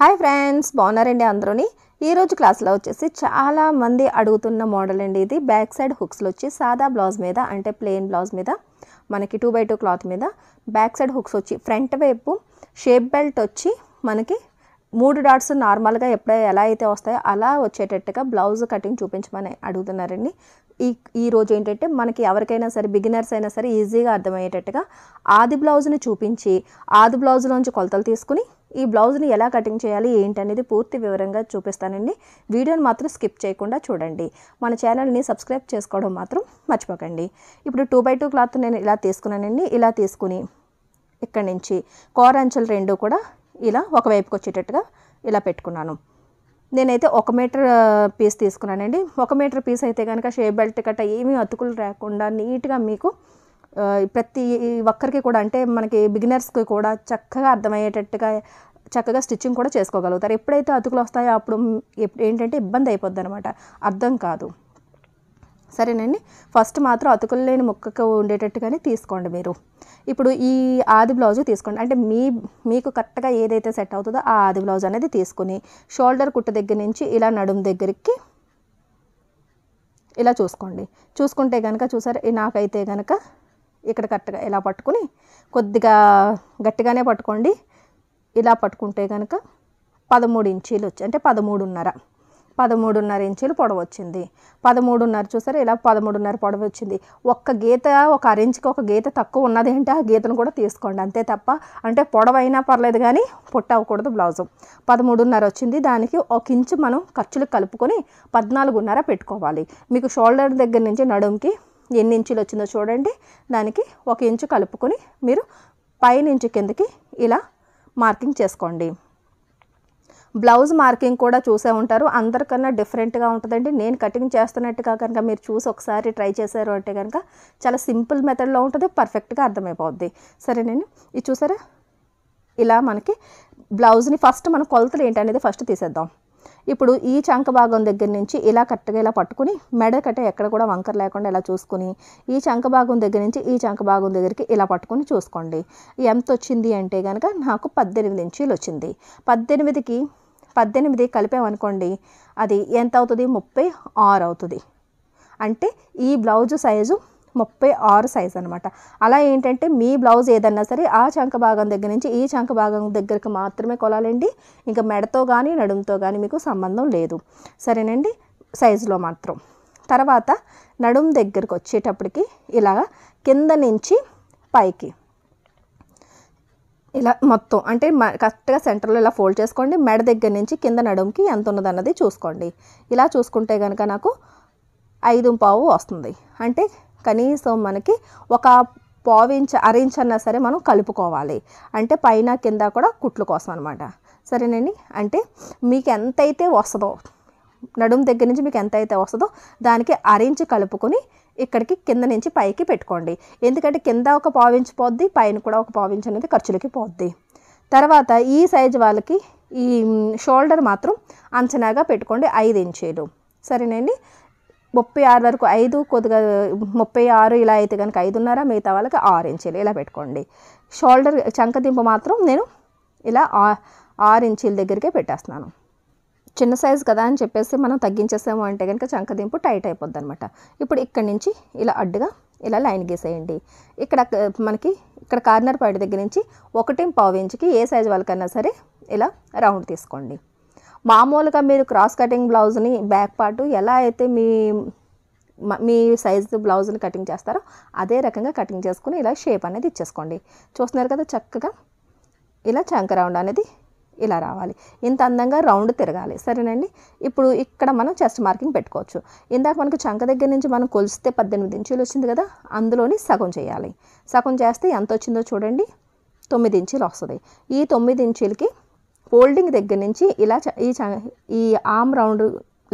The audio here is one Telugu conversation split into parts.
హాయ్ ఫ్రెండ్స్ బాగున్నారండి అందరూని ఈరోజు క్లాస్లో వచ్చేసి చాలామంది అడుగుతున్న మోడల్ అండి ఇది బ్యాక్ సైడ్ హుక్స్లో వచ్చి సాదా బ్లౌజ్ మీద అంటే ప్లెయిన్ బ్లౌజ్ మీద మనకి టూ బై టూ క్లాత్ మీద బ్యాక్ సైడ్ హుక్స్ వచ్చి ఫ్రంట్ వైపు షేప్ బెల్ట్ వచ్చి మనకి మూడు డాట్స్ నార్మల్గా ఎప్పుడై ఎలా అయితే వస్తాయో అలా వచ్చేటట్టుగా బ్లౌజ్ కటింగ్ చూపించమని అడుగుతున్నారండి ఈ ఈ రోజు ఏంటంటే మనకి ఎవరికైనా సరే బిగినర్స్ అయినా సరే ఈజీగా అర్థమయ్యేటట్టుగా ఆది బ్లౌజ్ని చూపించి ఆది బ్లౌజ్లోంచి కొలతలు తీసుకుని ఈ బ్లౌజ్ని ఎలా కటింగ్ చేయాలి ఏంటి అనేది పూర్తి వివరంగా చూపిస్తానండి వీడియోని మాత్రం స్కిప్ చేయకుండా చూడండి మన ఛానల్ని సబ్స్క్రైబ్ చేసుకోవడం మాత్రం మర్చిపోకండి ఇప్పుడు టూ బై టూ క్లాత్ నేను ఇలా తీసుకున్నానండి ఇలా తీసుకుని ఇక్కడి నుంచి కోర అంచెలు రెండు కూడా ఇలా ఒకవైపుకి వచ్చేటట్టుగా ఇలా పెట్టుకున్నాను నేనైతే ఒక మీటర్ పీస్ తీసుకున్నానండి ఒక మీటర్ పీస్ అయితే కనుక షేప్ బెల్ట్ కట్ట ఏమీ అతుకులు రాకుండా నీట్గా మీకు ప్రతి ఒక్కరికి కూడా అంటే మనకి బిగినర్స్కి కూడా చక్కగా అర్థమయ్యేటట్టుగా చక్కగా స్టిచ్చింగ్ కూడా చేసుకోగలుగుతారు ఎప్పుడైతే అతుకులు వస్తాయో అప్పుడు ఏంటంటే ఇబ్బంది అయిపోద్ది అనమాట అర్థం కాదు సరేనండి ఫస్ట్ మాత్రం అతుకులు లేని ముక్కకు ఉండేటట్టుగానే తీసుకోండి మీరు ఇప్పుడు ఈ ఆది బ్లౌజ్ తీసుకోండి అంటే మీ మీకు కరెక్ట్గా ఏదైతే సెట్ అవుతుందో ఆ ఆది బ్లౌజ్ అనేది తీసుకుని షోల్డర్ కుట్ట దగ్గర నుంచి ఇలా నడుము దగ్గరికి ఇలా చూసుకోండి చూసుకుంటే కనుక చూసారు నాకైతే కనుక ఇక్కడ కరెక్ట్గా ఇలా పట్టుకుని కొద్దిగా గట్టిగానే పట్టుకోండి ఇలా పట్టుకుంటే కనుక పదమూడు ఇంచీలు వచ్చి అంటే పదమూడున్నర పదమూడున్నర ఇంచులు పొడవు వచ్చింది పదమూడున్నర చూసారు ఇలా పదమూడున్నర పొడవు వచ్చింది ఒక్క గీత ఒక అరెంజ్కి ఒక గీత తక్కువ ఉన్నది ఏంటి ఆ గీతను కూడా తీసుకోండి అంతే తప్ప అంటే పొడవైనా పర్లేదు కానీ పొట్ట అవ్వకూడదు బ్లౌజు పదమూడున్నర వచ్చింది దానికి ఒక ఇంచు మనం ఖర్చులు కలుపుకొని పద్నాలుగున్నర పెట్టుకోవాలి మీకు షోల్డర్ దగ్గర నుంచి నడుంకి ఎన్ని ఇంచులు వచ్చిందో చూడండి దానికి ఒక ఇంచు కలుపుకొని మీరు పైనుంచి కిందకి ఇలా మార్కింగ్ చేసుకోండి బ్లౌజ్ మార్కింగ్ కూడా చూసే ఉంటారు అందరికన్నా డిఫరెంట్గా ఉంటుందండి నేను కటింగ్ చేస్తున్నట్టుగా కనుక మీరు చూసి ఒకసారి ట్రై చేశారు అంటే కనుక చాలా సింపుల్ మెథడ్లో ఉంటుంది పర్ఫెక్ట్గా అర్థమైపోద్ది సరే నేను ఇది చూసారా ఇలా మనకి బ్లౌజ్ని ఫస్ట్ మన కొలతలు ఏంటనేది ఫస్ట్ తీసేద్దాం ఇప్పుడు ఈ చంక భాగం దగ్గర నుంచి ఇలా కరెక్ట్గా ఇలా పట్టుకుని మెడ కట్ట ఎక్కడ కూడా వంకర లేకుండా ఇలా చూసుకుని ఈ చంక భాగం దగ్గర నుంచి ఈ చంక భాగం దగ్గరికి ఇలా పట్టుకుని చూసుకోండి ఎంత వచ్చింది అంటే కనుక నాకు పద్దెనిమిది ఇంచీలు వచ్చింది పద్దెనిమిదికి పద్దెనిమిది కలిపామనుకోండి అది ఎంత అవుతుంది ముప్పై ఆరు అవుతుంది అంటే ఈ బ్లౌజ్ సైజు ముప్పై ఆరు సైజ్ అనమాట అలా ఏంటంటే మీ బ్లౌజ్ ఏదన్నా సరే ఆ చంక భాగం దగ్గర నుంచి ఈ చంక భాగం దగ్గరికి మాత్రమే కొలాలండి ఇంకా మెడతో కానీ నడుముతో కానీ మీకు సంబంధం లేదు సరేనండి సైజులో మాత్రం తర్వాత నడుము దగ్గరకు వచ్చేటప్పటికి ఇలా కింద నుంచి పైకి ఇలా మొత్తం అంటే కరెక్ట్గా సెంటర్లో ఇలా ఫోల్డ్ చేసుకోండి మెడ దగ్గర నుంచి కింద నడుముకి ఎంత ఉన్నదన్నది చూసుకోండి ఇలా చూసుకుంటే కనుక నాకు ఐదు పావు వస్తుంది అంటే కనీసం మనకి ఒక పావు ఇంచ్ అర ఇంచ్ అన్నా సరే మనం కలుపుకోవాలి అంటే పైన కింద కూడా కుట్లు కోసం అనమాట సరేనండి అంటే మీకు ఎంతైతే వస్తుందో నడుము దగ్గర నుంచి మీకు ఎంతైతే వస్తుందో దానికి అరించి కలుపుకొని ఇక్కడికి కింద నుంచి పైకి పెట్టుకోండి ఎందుకంటే కింద ఒక పావించి పోద్ది పైన కూడా ఒక పావించి అనేది ఖర్చులకి పోద్ది తర్వాత ఈ సైజు వాళ్ళకి ఈ షోల్డర్ మాత్రం అంచనాగా పెట్టుకోండి ఐదు ఇంచీలు సరేనండి ముప్పై ఆరు వరకు ఐదు కొద్దిగా ముప్పై ఆరు ఇలా అయితే కనుక ఐదున్నర మిగతా వాళ్ళకి ఆరు ఇంచీలు ఇలా పెట్టుకోండి షోల్డర్ చంకదింపు మాత్రం నేను ఇలా ఆరు ఇంచీల దగ్గరికే పెట్టేస్తున్నాను చిన్న సైజు కదా అని చెప్పేసి మనం తగ్గించేసాము అంటే కనుక చంకదింపు టైట్ అయిపోద్ది అనమాట ఇప్పుడు ఇక్కడ నుంచి ఇలా అడ్డుగా ఇలా లైన్ గీసేయండి ఇక్కడ మనకి ఇక్కడ కార్నర్ పాయింట్ దగ్గర నుంచి ఒకటి పావు ఇంచుకి ఏ సైజు వాళ్ళకైనా సరే ఇలా రౌండ్ తీసుకోండి మామూలుగా మీరు క్రాస్ కటింగ్ బ్లౌజ్ని బ్యాక్ పాటు ఎలా అయితే మీ మీ సైజు బ్లౌజ్ని కటింగ్ చేస్తారో అదే రకంగా కటింగ్ చేసుకుని ఇలా షేప్ అనేది ఇచ్చేసుకోండి చూస్తున్నారు కదా చక్కగా ఇలా చంక రౌండ్ అనేది ఇలా రావాలి ఇంత అందంగా రౌండ్ తిరగాలి సరేనండి ఇప్పుడు ఇక్కడ మనం చెస్ట్ మార్కింగ్ పెట్టుకోవచ్చు ఇందాక మనకు చంక దగ్గర నుంచి మనం కొలిస్తే పద్దెనిమిది ఇంచులు వచ్చింది కదా అందులోని సగం చేయాలి సగం చేస్తే ఎంత వచ్చిందో చూడండి తొమ్మిది ఇంచీలు వస్తుంది ఈ తొమ్మిది ఇంచులకి ఫోల్డింగ్ దగ్గర నుంచి ఇలా ఈ ఈ ఆమ్ రౌండ్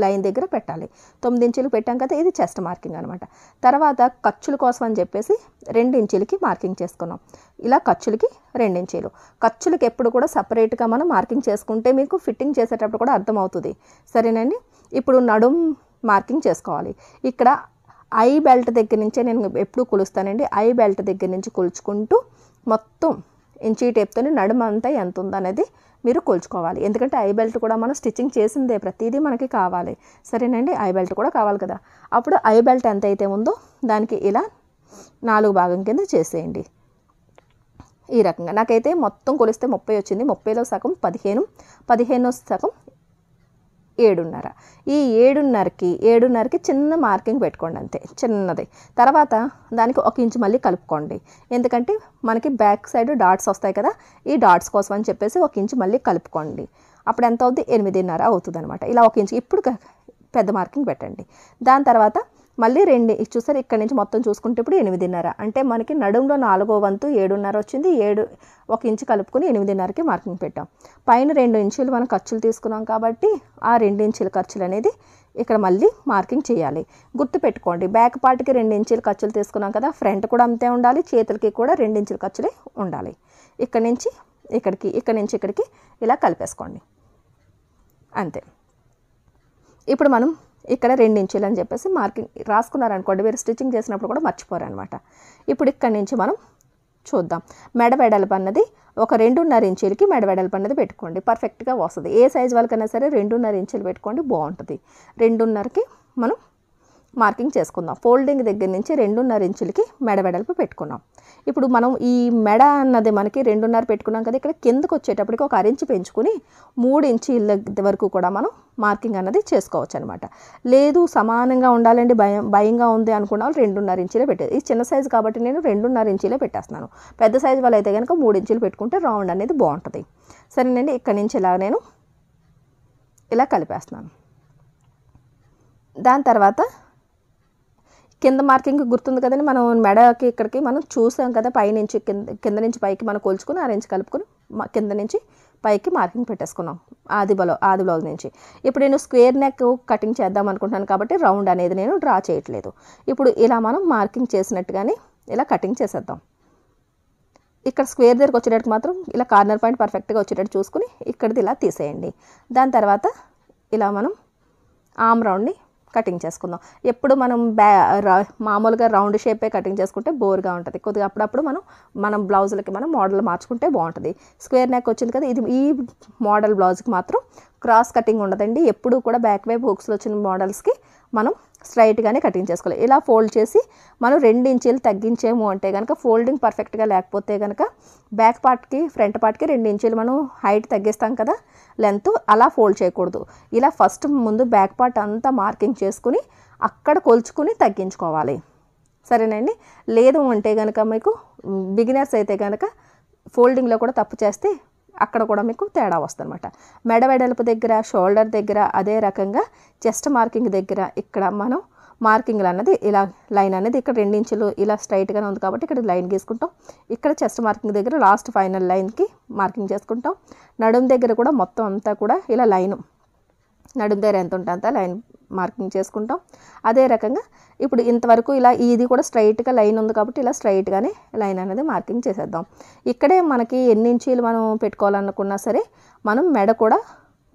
లైన్ దగ్గర పెట్టాలి తొమ్మిది ఇంచులు పెట్టాం కదా ఇది చెస్ట్ మార్కింగ్ అనమాట తర్వాత ఖర్చుల కోసం అని చెప్పేసి రెండు ఇంచులకి మార్కింగ్ చేసుకున్నాం ఇలా ఖర్చులకి రెండించీలు ఖర్చులకి ఎప్పుడు కూడా సపరేట్గా మనం మార్కింగ్ చేసుకుంటే మీకు ఫిట్టింగ్ చేసేటప్పుడు కూడా అర్థమవుతుంది సరేనండి ఇప్పుడు నడుం మార్కింగ్ చేసుకోవాలి ఇక్కడ ఐ బెల్ట్ దగ్గర నుంచే నేను ఎప్పుడు కొలుస్తానండి ఐ బెల్ట్ దగ్గర నుంచి కొలుచుకుంటూ మొత్తం ఇంచీ టేప్తో నడుమ అంతా ఎంత ఉందనేది మీరు కొలుచుకోవాలి ఎందుకంటే ఐ బెల్ట్ కూడా మనం స్టిచ్చింగ్ చేసిందే ప్రతిదీ మనకి కావాలి సరేనండి ఐ బెల్ట్ కూడా కావాలి కదా అప్పుడు ఐ బెల్ట్ ఎంత అయితే ఉందో దానికి ఇలా నాలుగు భాగం కింద చేసేయండి ఈ రకంగా నాకైతే మొత్తం కొలిస్తే ముప్పై వచ్చింది ముప్పైలో సగం పదిహేను పదిహేను సగం ఏడున్నర ఈ ఏడున్నరకి ఏడున్నరకి చిన్న మార్కింగ్ పెట్టుకోండి అంతే చిన్నది తర్వాత దానికి ఒక ఇంచు మళ్ళీ కలుపుకోండి ఎందుకంటే మనకి బ్యాక్ సైడ్ డాట్స్ వస్తాయి కదా ఈ డాట్స్ కోసం అని చెప్పేసి ఒక ఇంచు మళ్ళీ కలుపుకోండి అప్పుడు ఎంత అవుతుంది ఎనిమిదిన్నర అవుతుంది అనమాట ఇలా ఒక ఇంచు ఇప్పుడు పెద్ద మార్కింగ్ పెట్టండి దాని తర్వాత మళ్ళీ రెండు చూసారు ఇక్కడ నుంచి మొత్తం చూసుకుంటే ఇప్పుడు ఎనిమిదిన్నర అంటే మనకి నడుములో నాలుగో వంతు ఏడున్నర వచ్చింది ఏడు ఒక ఇంచు కలుపుకుని ఎనిమిదిన్నరకి మార్కింగ్ పెట్టాం పైన రెండు ఇంచులు మనం ఖర్చులు తీసుకున్నాం కాబట్టి ఆ రెండు ఇంచుల ఖర్చులు అనేది ఇక్కడ మళ్ళీ మార్కింగ్ చేయాలి గుర్తు పెట్టుకోండి బ్యాక్ పార్ట్కి రెండు ఇంచులు ఖర్చులు తీసుకున్నాం కదా ఫ్రంట్ కూడా అంతే ఉండాలి చేతులకి కూడా రెండు ఇంచుల ఖర్చులే ఉండాలి ఇక్కడ నుంచి ఇక్కడికి ఇక్కడ నుంచి ఇక్కడికి ఇలా కలిపేసుకోండి అంతే ఇప్పుడు మనం ఇక్కడ రెండు ఇంచులు అని చెప్పేసి మార్కింగ్ రాసుకున్నారనుకోండి మీరు స్టిచ్చింగ్ చేసినప్పుడు కూడా మర్చిపోరు అనమాట ఇప్పుడు ఇక్కడ నుంచి మనం చూద్దాం మెడ వెడల్పు అన్నది ఒక రెండున్నర ఇంచులకి మెడ వెడల్పు అన్నది పెట్టుకోండి పర్ఫెక్ట్గా వస్తుంది ఏ సైజ్ వాళ్ళకైనా సరే రెండున్నర ఇంచులు పెట్టుకోండి బాగుంటుంది రెండున్నరకి మనం మార్కింగ్ చేసుకుందాం ఫోల్డింగ్ దగ్గర నుంచి రెండున్నర ఇంచులకి మెడ వెడల్పు పెట్టుకున్నాం ఇప్పుడు మనం ఈ మెడ అన్నది మనకి రెండున్నర పెట్టుకున్నాం కదా ఇక్కడ కిందకు వచ్చేటప్పటికి ఒక అరించి పెంచుకుని మూడు ఇంచుల వరకు కూడా మనం మార్కింగ్ అన్నది చేసుకోవచ్చు అనమాట లేదు సమానంగా ఉండాలండి భయం భయంగా ఉంది అనుకున్న వాళ్ళు రెండున్నర ఇంచులే పెట్టేది ఇది చిన్న సైజు కాబట్టి నేను రెండున్నర ఇంచులే పెట్టేస్తున్నాను పెద్ద సైజు వాళ్ళు అయితే కనుక మూడు ఇంచులు పెట్టుకుంటే రౌండ్ అనేది బాగుంటుంది సరేనండి ఇక్కడ నుంచి ఇలా నేను ఇలా కలిపేస్తున్నాను దాని తర్వాత కింద మార్కింగ్ గుర్తుంది కదండి మనం మెడకి ఇక్కడికి మనం చూసాం కదా పై కింద కింద నుంచి పైకి మనం కొలుచుకుని ఆరెంజ్ కలుపుకొని కింద నుంచి పైకి మార్కింగ్ పెట్టేసుకున్నాం ఆది బలో ఆది బ్లౌజ్ నుంచి ఇప్పుడు నేను స్క్వేర్ నెక్ కటింగ్ చేద్దాం అనుకుంటున్నాను కాబట్టి రౌండ్ అనేది నేను డ్రా చేయట్లేదు ఇప్పుడు ఇలా మనం మార్కింగ్ చేసినట్టుగానే ఇలా కటింగ్ చేసేద్దాం ఇక్కడ స్క్వేర్ దగ్గరకు వచ్చేటట్టు మాత్రం ఇలా కార్నర్ పాయింట్ పర్ఫెక్ట్గా వచ్చేటట్టు చూసుకుని ఇక్కడిది ఇలా తీసేయండి దాని తర్వాత ఇలా మనం ఆమ్ రౌండ్ని కటింగ్ చేసుకుందాం ఎప్పుడు మనం బ్యా మామూలుగా రౌండ్ షేపే కటింగ్ చేసుకుంటే బోర్గా ఉంటుంది కొద్దిగా అప్పుడప్పుడు మనం మనం బ్లౌజులకి మనం మోడల్ మార్చుకుంటే బాగుంటుంది స్క్వేర్ నెక్ వచ్చింది కదా ఇది ఈ మోడల్ బ్లౌజ్కి మాత్రం క్రాస్ కటింగ్ ఉండదండి ఎప్పుడు కూడా బ్యాక్ వైపు హుక్స్లో వచ్చిన మోడల్స్కి మనం స్ట్రైట్గానే కటింగ్ చేసుకోవాలి ఇలా ఫోల్డ్ చేసి మనం రెండు ఇంచీలు తగ్గించేము అంటే కనుక ఫోల్డింగ్ పర్ఫెక్ట్గా లేకపోతే కనుక బ్యాక్ పార్ట్కి ఫ్రంట్ పార్ట్కి రెండు ఇంచీలు మనం హైట్ తగ్గిస్తాం కదా లెంత్ అలా ఫోల్డ్ చేయకూడదు ఇలా ఫస్ట్ ముందు బ్యాక్ పార్ట్ అంతా మార్కింగ్ చేసుకుని అక్కడ కొలుచుకుని తగ్గించుకోవాలి సరేనండి లేదు అంటే కనుక మీకు బిగినర్స్ అయితే కనుక ఫోల్డింగ్లో కూడా తప్పు చేస్తే అక్కడ కూడా మీకు తేడా వస్తుందన్నమాట మెడ వెడల్పు దగ్గర షోల్డర్ దగ్గర అదే రకంగా చెస్ట్ మార్కింగ్ దగ్గర ఇక్కడ మనం మార్కింగ్లు అన్నది ఇలా లైన్ అనేది ఇక్కడ రెండించులు ఇలా స్ట్రైట్గానే ఉంది కాబట్టి ఇక్కడ లైన్ గీసుకుంటాం ఇక్కడ చెస్ట్ మార్కింగ్ దగ్గర లాస్ట్ ఫైనల్ లైన్కి మార్కింగ్ చేసుకుంటాం నడుం దగ్గర కూడా మొత్తం అంతా కూడా ఇలా లైను నడుం దగ్గర ఎంత ఉంటే అంత లైన్ మార్కింగ్ చేసుకుంటాం అదే రకంగా ఇప్పుడు ఇంతవరకు ఇలా ఇది కూడా స్ట్రైట్గా లైన్ ఉంది కాబట్టి ఇలా స్ట్రైట్గానే లైన్ అనేది మార్కింగ్ చేసేద్దాం ఇక్కడే మనకి ఎన్ని ఇంచీలు మనం పెట్టుకోవాలనుకున్నా సరే మనం మెడ కూడా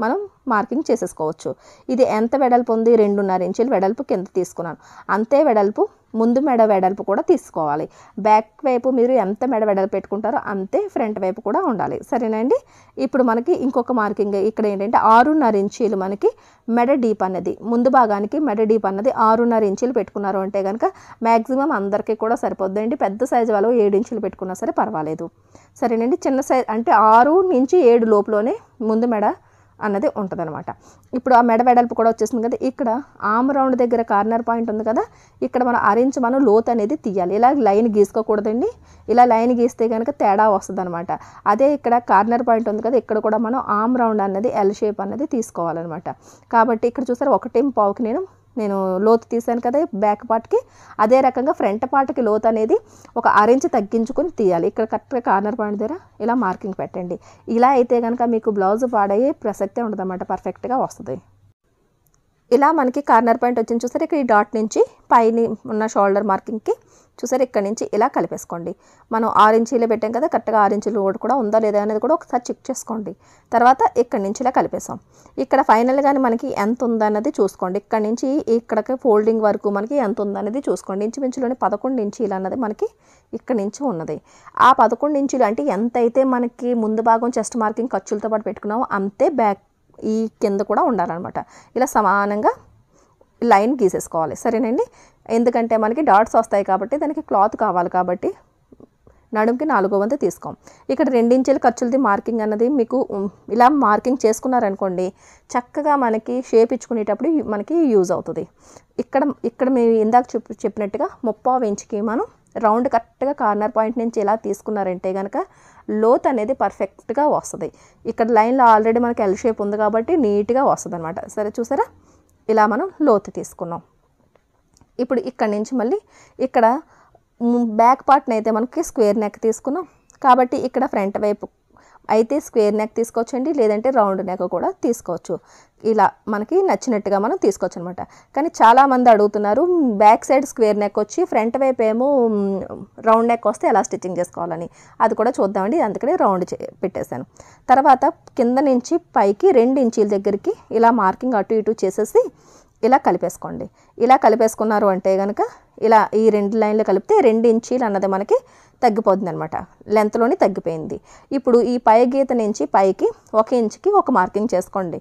మనం మార్కింగ్ చేసేసుకోవచ్చు ఇది ఎంత వెడల్పు ఉంది రెండున్నర ఇంచులు వెడల్పు కింద తీసుకున్నాను అంతే వెడల్పు ముందు మెడ వెడల్పు కూడా తీసుకోవాలి బ్యాక్ వైపు మీరు ఎంత మెడ వెడల్పు పెట్టుకుంటారో అంతే ఫ్రంట్ వైపు కూడా ఉండాలి సరేనండి ఇప్పుడు మనకి ఇంకొక మార్కింగ్ ఇక్కడ ఏంటంటే ఆరున్నర ఇంచీలు మనకి మెడ డీప్ అన్నది ముందు భాగానికి మెడ డీప్ అన్నది ఆరున్నర ఇంచీలు పెట్టుకున్నారు అంటే కనుక మ్యాక్సిమం అందరికీ కూడా సరిపోద్దండి పెద్ద సైజు వాళ్ళు ఏడు ఇంచులు పెట్టుకున్నా సరే పర్వాలేదు సరేనండి చిన్న సైజ్ అంటే ఆరు నుంచి ఏడు లోపలనే ముందు మెడ అన్నది ఉంటుంది అనమాట ఇప్పుడు ఆ మెడ వెడల్పు కూడా వచ్చేసింది కదా ఇక్కడ ఆమ్ రౌండ్ దగ్గర కార్నర్ పాయింట్ ఉంది కదా ఇక్కడ మనం అరించి మనం లోత్ అనేది తీయాలి ఇలా లైన్ గీసుకోకూడదండి ఇలా లైన్ గీస్తే కనుక తేడా వస్తుంది అనమాట అదే ఇక్కడ కార్నర్ పాయింట్ ఉంది కదా ఇక్కడ కూడా మనం ఆమ్ రౌండ్ అన్నది ఎల్ షేప్ అన్నది తీసుకోవాలన్నమాట కాబట్టి ఇక్కడ చూసారు ఒకటి పావుకి నేను నేను లోతు తీసాను కదా బ్యాక్ పార్ట్కి అదే రకంగా ఫ్రంట్ పార్ట్కి లోతు అనేది ఒక అరెంజ్ తగ్గించుకొని తీయాలి ఇక్కడ కరెక్ట్గా కార్నర్ పాయింట్ దగ్గర ఇలా మార్కింగ్ పెట్టండి ఇలా అయితే కనుక మీకు బ్లౌజ్ పాడయ్యే ప్రసక్తే ఉండదన్నమాట పర్ఫెక్ట్గా వస్తుంది ఇలా మనకి కార్నర్ పాయింట్ వచ్చిన చూస్తారు ఇక్కడ ఈ డాట్ నుంచి పైన ఉన్న షోల్డర్ మార్కింగ్కి చూసారు ఇక్కడ నుంచి ఇలా కలిపేసుకోండి మనం ఆరు ఇంచీలు పెట్టాం కదా కరెక్ట్గా ఆరు ఇంచీలు రోడ్ కూడా ఉందా లేదా అనేది కూడా ఒకసారి చెక్ చేసుకోండి తర్వాత ఇక్కడ నుంచి ఇలా కలిపేసాం ఇక్కడ ఫైనల్గా మనకి ఎంత ఉందన్నది చూసుకోండి ఇక్కడ నుంచి ఇక్కడికి ఫోల్డింగ్ వరకు మనకి ఎంత ఉందనేది చూసుకోండి ఇంచుమించులోని పదకొండు ఇంచీలు అన్నది మనకి ఇక్కడ నుంచి ఉన్నది ఆ పదకొండు ఇంచులు అంటే ఎంత అయితే మనకి ముందు భాగం చెస్ట్ మార్కింగ్ ఖర్చులతో పాటు పెట్టుకున్నామో అంతే బ్యాక్ ఈ కింద కూడా ఉండాలన్నమాట ఇలా సమానంగా లైన్ గీసేసుకోవాలి సరేనండి ఎందుకంటే మనకి డాట్స్ వస్తాయి కాబట్టి దానికి క్లాత్ కావాలి కాబట్టి నడుముకి నాలుగో వంతు తీసుకోం ఇక్కడ రెండించెలు ఖర్చులది మార్కింగ్ అన్నది మీకు ఇలా మార్కింగ్ చేసుకున్నారనుకోండి చక్కగా మనకి షేప్ ఇచ్చుకునేటప్పుడు మనకి యూజ్ అవుతుంది ఇక్కడ ఇక్కడ మేము ఇందాక చెప్పు చెప్పినట్టుగా ముప్పావు ఇంచుకి మనం రౌండ్ కరెక్ట్గా కార్నర్ పాయింట్ నుంచి ఇలా తీసుకున్నారంటే కనుక లోత్ అనేది పర్ఫెక్ట్గా వస్తుంది ఇక్కడ లైన్లో ఆల్రెడీ మనకి ఎల్ షేప్ ఉంది కాబట్టి నీట్గా వస్తుంది అనమాట సరే చూసారా ఇలా మనం లోతు తీసుకున్నాం ఇప్పుడు ఇక్కడ నుంచి మళ్ళీ ఇక్కడ బ్యాక్ పార్ట్ని అయితే మనకి స్క్వేర్ నెక్ తీసుకున్నాం కాబట్టి ఇక్కడ ఫ్రంట్ వైపు అయితే స్క్వేర్ నెక్ తీసుకోవచ్చండి లేదంటే రౌండ్ నెక్ కూడా తీసుకోవచ్చు ఇలా మనకి నచ్చినట్టుగా మనం తీసుకోవచ్చు అనమాట కానీ చాలామంది అడుగుతున్నారు బ్యాక్ సైడ్ స్క్వేర్ నెక్ వచ్చి ఫ్రంట్ వైపు ఏమో రౌండ్ నెక్ వస్తే ఎలా స్టిచ్చింగ్ చేసుకోవాలని అది కూడా చూద్దామండి అందుకనే రౌండ్ పెట్టేశాను తర్వాత కింద నుంచి పైకి రెండు ఇంచీల దగ్గరికి ఇలా మార్కింగ్ అటు ఇటు చేసేసి ఇలా కలిపేసుకోండి ఇలా కలిపేసుకున్నారు అంటే కనుక ఇలా ఈ రెండు లైన్లు కలిపితే రెండు ఇంచీలు అన్నది మనకి తగ్గిపోతుంది అనమాట లెంత్లోనే తగ్గిపోయింది ఇప్పుడు ఈ పై గీత నుంచి పైకి ఒక ఇంచుకి ఒక మార్కింగ్ చేసుకోండి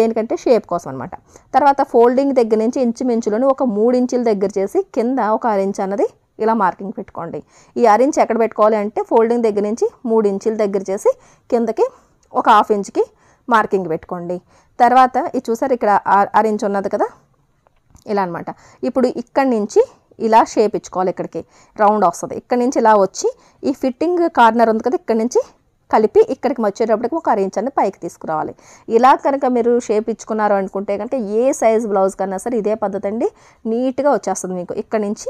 దేనికంటే షేప్ కోసం అనమాట తర్వాత ఫోల్డింగ్ దగ్గర నుంచి ఇంచుమించులోని ఒక మూడు ఇంచుల దగ్గర చేసి కింద ఒక అరించ్ అన్నది ఇలా మార్కింగ్ పెట్టుకోండి ఈ అరించ్ ఎక్కడ పెట్టుకోవాలి అంటే ఫోల్డింగ్ దగ్గర నుంచి మూడు ఇంచుల దగ్గర చేసి కిందకి ఒక హాఫ్ ఇంచ్కి మార్కింగ్ పెట్టుకోండి తర్వాత ఇది చూసారు ఇక్కడ అరించ్ ఉన్నది కదా ఇలా అనమాట ఇప్పుడు ఇక్కడి నుంచి ఇలా షేప్ ఇచ్చుకోవాలి ఇక్కడికి రౌండ్ వస్తుంది ఇక్కడ నుంచి ఇలా వచ్చి ఈ ఫిట్టింగ్ కార్నర్ ఉంది కదా ఇక్కడ నుంచి కలిపి ఇక్కడికి వచ్చేటప్పటికి ఒక అరేంజ్ అని పైకి తీసుకురావాలి ఇలా కనుక మీరు షేప్ ఇచ్చుకున్నారు అనుకుంటే కనుక ఏ సైజ్ బ్లౌజ్ కన్నా సరే ఇదే పద్ధతి అండి నీట్గా వచ్చేస్తుంది మీకు ఇక్కడ నుంచి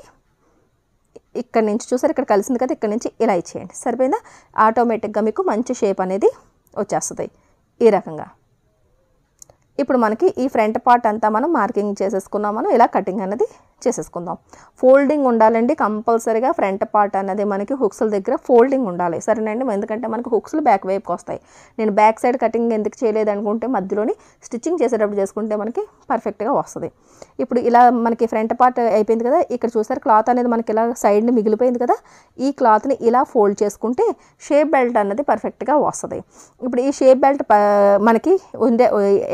ఇక్కడ నుంచి చూసారు ఇక్కడ కలిసింది కదా ఇక్కడ నుంచి ఇలా ఇచ్చేయండి సరిపోయిందా ఆటోమేటిక్గా మీకు మంచి షేప్ అనేది వచ్చేస్తుంది ఈ రకంగా ఇప్పుడు మనకి ఈ ఫ్రంట్ పార్ట్ అంతా మనం మార్కింగ్ చేసేసుకున్నాం మనం ఇలా కటింగ్ అనేది చేసేసుకుందాం ఫోల్డింగ్ ఉండాలండి కంపల్సరీగా ఫ్రంట్ పార్ట్ అనేది మనకి హుక్స్ల దగ్గర ఫోల్డింగ్ ఉండాలి సరేనండి ఎందుకంటే మనకి హుక్స్లు బ్యాక్ వైపుకి వస్తాయి నేను బ్యాక్ సైడ్ కటింగ్ ఎందుకు చేయలేదు అనుకుంటే మధ్యలోని స్టిచ్చింగ్ చేసేటప్పుడు చేసుకుంటే మనకి పర్ఫెక్ట్గా వస్తుంది ఇప్పుడు ఇలా మనకి ఫ్రంట్ పార్ట్ అయిపోయింది కదా ఇక్కడ చూసారు క్లాత్ అనేది మనకి ఇలా సైడ్ని మిగిలిపోయింది కదా ఈ క్లాత్ని ఇలా ఫోల్డ్ చేసుకుంటే షేప్ బెల్ట్ అనేది పర్ఫెక్ట్గా వస్తుంది ఇప్పుడు ఈ షేప్ బెల్ట్ మనకి ఉండే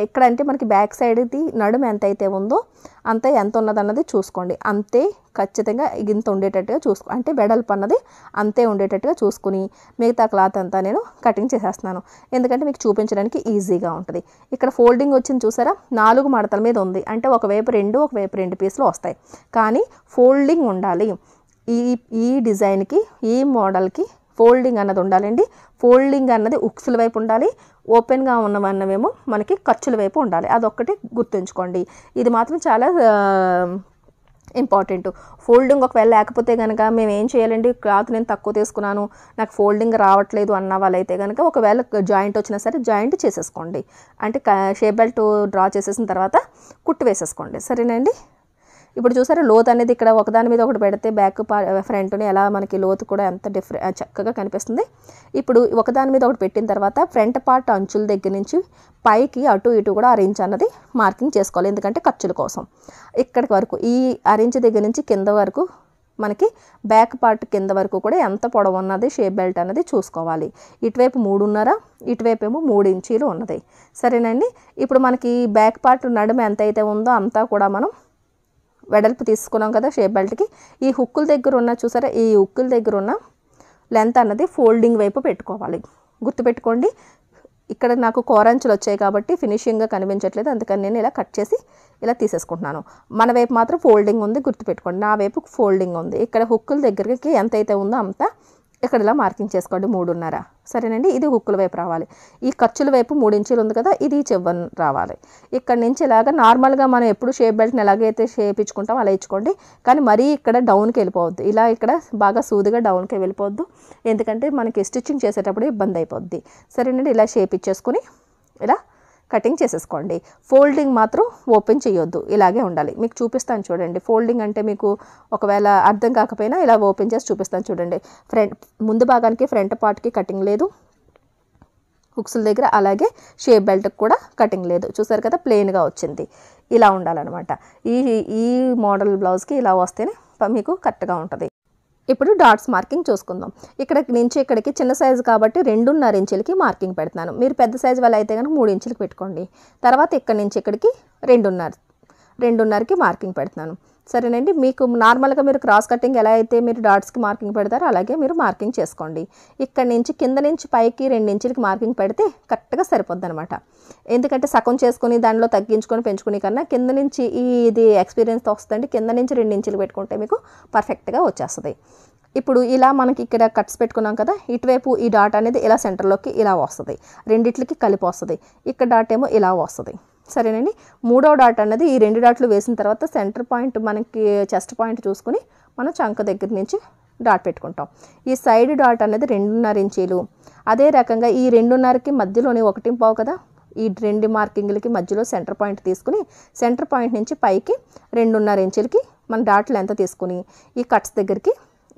ఎక్కడంటే మనకి బ్యాక్ సైడ్ది నడుము ఎంత అయితే ఉందో అంతే ఎంత ఉన్నదన్నది చూసుకోండి అంతే ఖచ్చితంగా ఇంత ఉండేటట్టుగా చూసుకో అంటే వెడల్పు అన్నది అంతే ఉండేటట్టుగా చూసుకుని మిగతా క్లాత్ అంతా నేను కటింగ్ చేసేస్తున్నాను ఎందుకంటే మీకు చూపించడానికి ఈజీగా ఉంటుంది ఇక్కడ ఫోల్డింగ్ వచ్చింది చూసారా నాలుగు మడతల మీద ఉంది అంటే ఒకవైపు రెండు ఒకవైపు రెండు పీసులు వస్తాయి కానీ ఫోల్డింగ్ ఉండాలి ఈ ఈ డిజైన్కి ఈ మోడల్కి ఫోల్డింగ్ అన్నది ఉండాలండి ఫోల్డింగ్ అన్నది ఉక్సుల వైపు ఉండాలి ఓపెన్గా ఉన్నవన్నవేమో మనకి ఖర్చుల వైపు ఉండాలి అదొక్కటి గుర్తుంచుకోండి ఇది మాత్రం చాలా ఇంపార్టెంట్ ఫోల్డింగ్ ఒకవేళ లేకపోతే కనుక మేము ఏం చేయాలండి క్లాత్ నేను తక్కువ తీసుకున్నాను నాకు ఫోల్డింగ్ రావట్లేదు అన్న అయితే కనుక ఒకవేళ జాయింట్ వచ్చినా సరే జాయింట్ చేసేసుకోండి అంటే షేప్ బెల్ట్ డ్రా చేసేసిన తర్వాత కుట్టు వేసేసుకోండి సరేనండి ఇప్పుడు చూసారా లోత్ అనేది ఇక్కడ ఒకదాని మీద ఒకటి పెడితే బ్యాక్ ఫ్రంట్ని ఎలా మనకి లోతు కూడా ఎంత డిఫరెంట్ చక్కగా కనిపిస్తుంది ఇప్పుడు ఒకదాని మీద ఒకటి పెట్టిన తర్వాత ఫ్రంట్ పార్ట్ అంచుల దగ్గర నుంచి పైకి అటు ఇటు కూడా అరేంజ్ అన్నది మార్కింగ్ చేసుకోవాలి ఎందుకంటే ఖర్చుల కోసం ఇక్కడికి వరకు ఈ అరేంజ్ దగ్గర నుంచి కింద వరకు మనకి బ్యాక్ పార్ట్ కింద వరకు కూడా ఎంత పొడవు ఉన్నది షేప్ బెల్ట్ అనేది చూసుకోవాలి ఇటువైపు మూడున్నర ఇటువైపు ఏమో మూడు ఇంచీలు ఉన్నది సరేనండి ఇప్పుడు మనకి బ్యాక్ పార్ట్ నడుమ ఎంత అయితే ఉందో అంతా కూడా మనం వెడల్పు తీసుకున్నాం కదా షేప్ బెల్ట్కి ఈ హుక్కుల దగ్గర ఉన్న చూసారా ఈ హుక్కుల దగ్గర ఉన్న లెంత్ అన్నది ఫోల్డింగ్ వైపు పెట్టుకోవాలి గుర్తుపెట్టుకోండి ఇక్కడ నాకు కోరంచులు వచ్చాయి కాబట్టి ఫినిషింగ్గా కనిపించట్లేదు అందుకని నేను ఇలా కట్ చేసి ఇలా తీసేసుకుంటున్నాను మన వైపు మాత్రం ఫోల్డింగ్ ఉంది గుర్తుపెట్టుకోండి నా వైపు ఫోల్డింగ్ ఉంది ఇక్కడ హుక్కుల దగ్గరికి ఎంత అయితే ఉందో అంత ఇక్కడ ఇలా మార్కింగ్ చేసుకోండి మూడున్నర సరేనండి ఇది హుక్కుల వైపు రావాలి ఈ ఖర్చుల వైపు మూడు ఇంచులు ఉంది కదా ఇది చెవ్వను రావాలి ఇక్కడ నుంచి ఇలాగ నార్మల్గా మనం ఎప్పుడు షేప్ బెల్ట్ని ఎలాగైతే షేప్ ఇచ్చుకుంటాం అలా ఇచ్చుకోండి కానీ మరీ ఇక్కడ డౌన్కి వెళ్ళిపోవద్దు ఇలా ఇక్కడ బాగా సూదిగా డౌన్కి వెళ్ళిపోవద్దు ఎందుకంటే మనకి స్టిచ్చింగ్ చేసేటప్పుడు ఇబ్బంది అయిపోద్ది సరేనండి ఇలా షేప్ ఇచ్చేసుకుని ఇలా కటింగ్ చేసేసుకోండి ఫోల్డింగ్ మాత్రం ఓపెన్ చేయొద్దు ఇలాగే ఉండాలి మీకు చూపిస్తాను చూడండి ఫోల్డింగ్ అంటే మీకు ఒకవేళ అర్థం కాకపోయినా ఇలా ఓపెన్ చేసి చూపిస్తాను చూడండి ఫ్రంట్ ముందు భాగానికి ఫ్రంట్ పార్ట్కి కటింగ్ లేదు హుక్స్ల దగ్గర అలాగే షేప్ బెల్ట్కి కూడా కటింగ్ లేదు చూసారు కదా ప్లెయిన్గా వచ్చింది ఇలా ఉండాలన్నమాట ఈ ఈ మోడల్ బ్లౌజ్కి ఇలా వస్తేనే మీకు కరెక్ట్గా ఉంటుంది ఇప్పుడు డాట్స్ మార్కింగ్ చూసుకుందాం ఇక్కడ నుంచి ఇక్కడికి చిన్న సైజు కాబట్టి రెండున్నర ఇంచులకి మార్కింగ్ పెడతాను మీరు పెద్ద సైజు వల్ల అయితే కనుక మూడు ఇంచులకి పెట్టుకోండి తర్వాత ఇక్కడ నుంచి ఇక్కడికి రెండున్నర రెండున్నరకి మార్కింగ్ పెడతాను సరేనండి మీకు నార్మల్గా మీరు క్రాస్ కటింగ్ ఎలా అయితే మీరు డాట్స్కి మార్కింగ్ పెడతారో అలాగే మీరు మార్కింగ్ చేసుకోండి ఇక్కడ నుంచి కింద నుంచి పైకి రెండించులకి మార్కింగ్ పెడితే కరెక్ట్గా సరిపోద్ది అనమాట ఎందుకంటే సగం చేసుకుని దానిలో తగ్గించుకొని పెంచుకునే కన్నా కింద నుంచి ఈ ఇది ఎక్స్పీరియన్స్తో వస్తుందండి కింద నుంచి రెండించులు పెట్టుకుంటే మీకు పర్ఫెక్ట్గా వచ్చేస్తుంది ఇప్పుడు ఇలా మనకి ఇక్కడ కట్స్ పెట్టుకున్నాం కదా ఇటువైపు ఈ డాట్ అనేది ఇలా సెంటర్లోకి ఇలా వస్తుంది రెండిట్లకి కలిపి వస్తుంది ఇక్కడ డాట్ ఏమో ఇలా వస్తుంది సరేనండి మూడో డాట్ అన్నది ఈ రెండు డాట్లు వేసిన తర్వాత సెంటర్ పాయింట్ మనకి చెస్ట్ పాయింట్ చూసుకుని మనం చంక దగ్గర నుంచి డాట్ పెట్టుకుంటాం ఈ సైడ్ డాట్ అనేది రెండున్నర ఇంచీలు అదే రకంగా ఈ రెండున్నరకి మధ్యలోనే ఒకటి పావు కదా ఈ రెండు మార్కింగ్లకి మధ్యలో సెంటర్ పాయింట్ తీసుకుని సెంటర్ పాయింట్ నుంచి పైకి రెండున్నర ఇంచులకి మన డాట్లు ఎంత తీసుకుని ఈ కట్స్ దగ్గరికి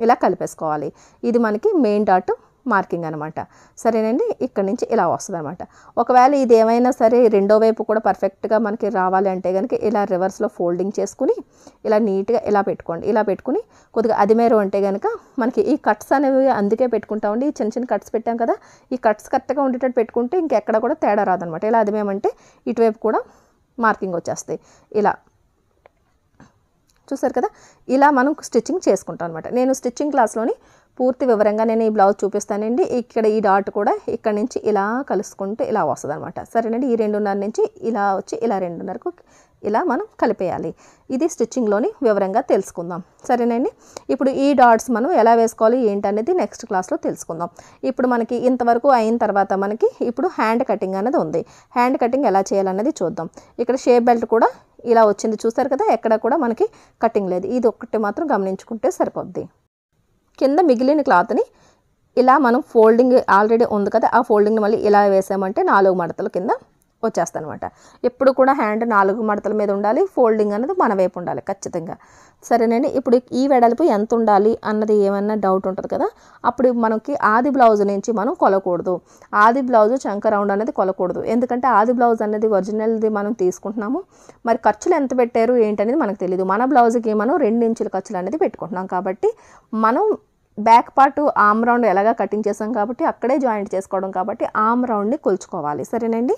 ఇలా కలిపేసుకోవాలి ఇది మనకి మెయిన్ డాట్ మార్కింగ్ అనమాట సరేనండి ఇక్కడ నుంచి ఇలా వస్తుంది అనమాట ఒకవేళ ఇది ఏమైనా సరే రెండో వైపు కూడా పర్ఫెక్ట్గా మనకి రావాలి అంటే కనుక ఇలా రివర్స్లో ఫోల్డింగ్ చేసుకుని ఇలా నీట్గా ఇలా పెట్టుకోండి ఇలా పెట్టుకుని కొద్దిగా అదిమేరు అంటే కనుక మనకి ఈ కట్స్ అనేవి అందుకే పెట్టుకుంటామండి ఈ చిన్న చిన్న కట్స్ పెట్టాం కదా ఈ కట్స్ కరెక్ట్గా ఉండేటట్టు పెట్టుకుంటే ఇంకెక్కడ కూడా తేడా రాదనమాట ఇలా అది మేమంటే ఇటువైపు కూడా మార్కింగ్ వచ్చేస్తాయి ఇలా చూసారు కదా ఇలా మనం స్టిచ్చింగ్ చేసుకుంటాం అనమాట నేను స్టిచ్చింగ్ క్లాస్లోని పూర్తి వివరంగా నేను ఈ బ్లౌజ్ చూపిస్తానండి ఇక్కడ ఈ డాట్ కూడా ఇక్కడ నుంచి ఇలా కలుసుకుంటే ఇలా వస్తుంది అనమాట సరేనండి ఈ రెండున్నర నుంచి ఇలా వచ్చి ఇలా రెండున్నరకు ఇలా మనం కలిపేయాలి ఇది స్టిచ్చింగ్లోని వివరంగా తెలుసుకుందాం సరేనండి ఇప్పుడు ఈ డాట్స్ మనం ఎలా వేసుకోవాలి ఏంటనేది నెక్స్ట్ క్లాస్లో తెలుసుకుందాం ఇప్పుడు మనకి ఇంతవరకు అయిన తర్వాత మనకి ఇప్పుడు హ్యాండ్ కటింగ్ అనేది ఉంది హ్యాండ్ కటింగ్ ఎలా చేయాలన్నది చూద్దాం ఇక్కడ షేప్ బెల్ట్ కూడా ఇలా వచ్చింది చూసారు కదా ఎక్కడ కూడా మనకి కటింగ్ లేదు ఇది ఒక్కటి మాత్రం గమనించుకుంటే సరిపోద్ది కింద మిగిలిన క్లాత్ని ఇలా మనం ఫోల్డింగ్ ఆల్రెడీ ఉంది కదా ఆ ఫోల్డింగ్ని మళ్ళీ ఇలా వేసామంటే నాలుగు మడతల కింద వచ్చేస్తాను అనమాట ఎప్పుడు కూడా హ్యాండ్ నాలుగు మడతల మీద ఉండాలి ఫోల్డింగ్ అనేది మన వైపు ఉండాలి ఖచ్చితంగా సరేనండి ఇప్పుడు ఈ వెడల్పు ఎంత ఉండాలి అన్నది ఏమన్నా డౌట్ ఉంటుంది కదా అప్పుడు మనకి ఆది బ్లౌజ్ నుంచి మనం కొలకూడదు ఆది బ్లౌజ్ చంక రౌండ్ అనేది కొలకూడదు ఎందుకంటే ఆది బ్లౌజ్ అనేది ఒరిజినల్ది మనం తీసుకుంటున్నాము మరి ఖర్చులు ఎంత పెట్టారు ఏంటనేది మనకు తెలియదు మన బ్లౌజ్కి మనం రెండు ఇంచుల ఖర్చులు అనేది పెట్టుకుంటున్నాం కాబట్టి మనం బ్యాక్ పార్ట్ ఆమ్ రౌండ్ ఎలాగా కటింగ్ చేసాం కాబట్టి అక్కడే జాయింట్ చేసుకోవడం కాబట్టి ఆమ్ రౌండ్ని కొలుచుకోవాలి సరేనండి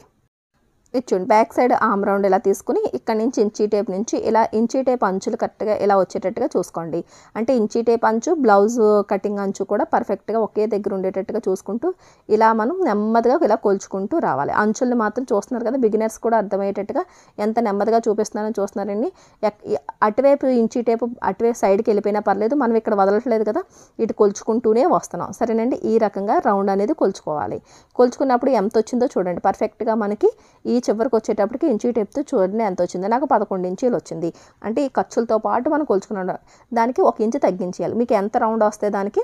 ఇచ్చుండి బ్యాక్ సైడ్ ఆమ్ రౌండ్ ఇలా తీసుకుని ఇక్కడ నుంచి ఇంచీ టేప్ నుంచి ఇలా ఇంచీ టేప్ అంచులు కరెక్ట్గా ఇలా వచ్చేటట్టుగా చూసుకోండి అంటే ఇంచీ టేప్ అంచు బ్లౌజ్ కటింగ్ అంచు కూడా పర్ఫెక్ట్గా ఒకే దగ్గర ఉండేటట్టుగా చూసుకుంటూ ఇలా మనం నెమ్మదిగా ఇలా కొల్చుకుంటూ రావాలి అంచుల్ని మాత్రం చూస్తున్నారు కదా బిగినర్స్ కూడా అర్థమయ్యేటట్టుగా ఎంత నెమ్మదిగా చూపిస్తున్నారని చూస్తున్నారండి అటువైపు ఇంచీ టేపు అటువైపు సైడ్కి వెళ్ళిపోయినా పర్లేదు మనం ఇక్కడ వదలట్లేదు కదా ఇటు కొలుచుకుంటూనే వస్తున్నాం సరేనండి ఈ రకంగా రౌండ్ అనేది కొలుచుకోవాలి కొలుచుకున్నప్పుడు ఎంత వచ్చిందో చూడండి పర్ఫెక్ట్గా మనకి ఈ చివరికి వచ్చేటప్పటికి ఇంచు టేప్తో చూడండి ఎంత వచ్చింది నాకు పదకొండు ఇంచీలు వచ్చింది అంటే ఈ ఖర్చులతో పాటు మనం కొలుచుకున్న దానికి ఒక ఇంచు తగ్గించేయాలి మీకు ఎంత రౌండ్ వస్తే దానికి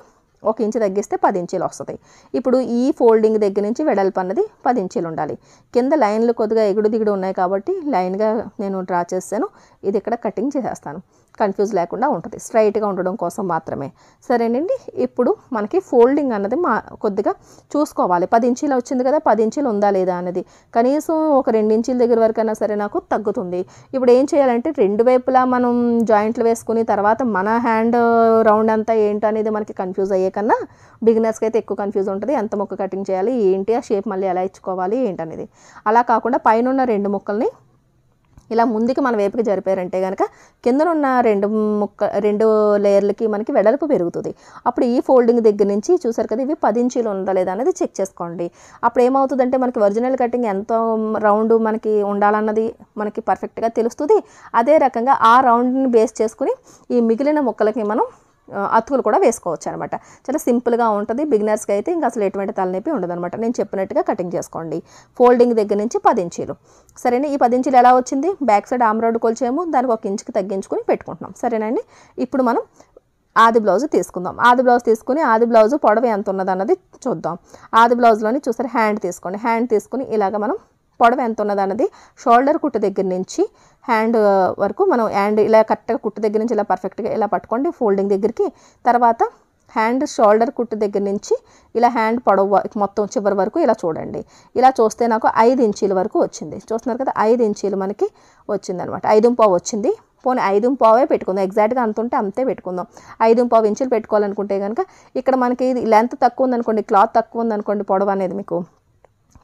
ఒక ఇంచు తగ్గిస్తే పది ఇంచీలు వస్తుంది ఇప్పుడు ఈ ఫోల్డింగ్ దగ్గర నుంచి వెడల్పు అన్నది పది ఇంచీలు ఉండాలి కింద లైన్లు కొద్దిగా ఎగుడు దిగుడు ఉన్నాయి కాబట్టి లైన్గా నేను డ్రా చేస్తాను ఇది ఇక్కడ కటింగ్ చేసేస్తాను కన్ఫ్యూజ్ లేకుండా ఉంటుంది స్ట్రైట్గా ఉండడం కోసం మాత్రమే సరేనండి ఇప్పుడు మనకి ఫోల్డింగ్ అన్నది మా కొద్దిగా చూసుకోవాలి పది ఇంచీలు వచ్చింది కదా పది ఇంచీలు ఉందా లేదా అన్నది కనీసం ఒక రెండు ఇంచీల దగ్గర వరకు అయినా సరే నాకు తగ్గుతుంది ఇప్పుడు ఏం చేయాలంటే రెండు వైపులా మనం జాయింట్లు వేసుకుని తర్వాత మన హ్యాండ్ రౌండ్ అంతా ఏంటో అనేది మనకి కన్ఫ్యూజ్ అయ్యే కన్నా బిగినర్స్కి అయితే ఎక్కువ కన్ఫ్యూజ్ ఉంటుంది ఎంత ముక్క కటింగ్ చేయాలి ఏంటి ఆ షేప్ మళ్ళీ ఎలా ఇచ్చుకోవాలి ఏంటనేది అలా కాకుండా పైన ఉన్న రెండు ముక్కల్ని ఇలా ముందుకి మన వైపుకి జరిపారంటే కనుక ఉన్న రెండు ముక్క రెండు లేయర్లకి మనకి వెడల్పు పెరుగుతుంది అప్పుడు ఈ ఫోల్డింగ్ దగ్గర నుంచి చూసారు కదా ఇవి పది ఇంచీలు లేదా అనేది చెక్ చేసుకోండి అప్పుడు ఏమవుతుందంటే మనకి ఒరిజినల్ కటింగ్ ఎంతో రౌండ్ మనకి ఉండాలన్నది మనకి పర్ఫెక్ట్గా తెలుస్తుంది అదే రకంగా ఆ రౌండ్ని బేస్ చేసుకుని ఈ మిగిలిన ముక్కలకి మనం అతుకులు కూడా వేసుకోవచ్చు అనమాట చాలా సింపుల్గా ఉంటుంది బిగినర్స్కి అయితే ఇంకా అసలు ఎటువంటి తలనొప్పి ఉండదు అనమాట నేను చెప్పినట్టుగా కటింగ్ చేసుకోండి ఫోల్డింగ్ దగ్గర నుంచి పది ఇంచీలు సరేనా ఈ పది ఇంచీలు ఎలా వచ్చింది బ్యాక్ సైడ్ ఆమ్రౌండ్ కొలిచేమో దానికి ఒక ఇంచుకి తగ్గించుకుని పెట్టుకుంటున్నాం సరేనండి ఇప్పుడు మనం ఆది బ్లౌజ్ తీసుకుందాం ఆది బ్లౌజ్ తీసుకుని ఆది బ్లౌజ్ పొడవ ఎంత ఉన్నది అన్నది చూద్దాం ఆది బ్లౌజ్లోని చూసారు హ్యాండ్ తీసుకోండి హ్యాండ్ తీసుకుని ఇలాగ మనం పొడవ ఎంత ఉన్నది అన్నది షోల్డర్ కుట్టు దగ్గర నుంచి హ్యాండ్ వరకు మనం హ్యాండ్ ఇలా కరెక్ట్గా కుట్టు దగ్గర నుంచి ఇలా పర్ఫెక్ట్గా ఇలా పట్టుకోండి ఫోల్డింగ్ దగ్గరికి తర్వాత హ్యాండ్ షోల్డర్ కుట్టు దగ్గర నుంచి ఇలా హ్యాండ్ పొడవు మొత్తం చివరి వరకు ఇలా చూడండి ఇలా చూస్తే నాకు ఐదు ఇంచీల వరకు వచ్చింది చూస్తున్నారు కదా ఐదు ఇంచీలు మనకి అనమాట ఐదు పావు వచ్చింది పోనీ ఐదు పావే పెట్టుకుందాం ఎగ్జాక్ట్గా అంత ఉంటే అంతే పెట్టుకుందాం ఐదు పావు ఇంచులు పెట్టుకోవాలనుకుంటే కనుక ఇక్కడ మనకి ఇది లెంత్ తక్కువ ఉందనుకోండి క్లాత్ తక్కువ ఉందనుకోండి పొడవు అనేది మీకు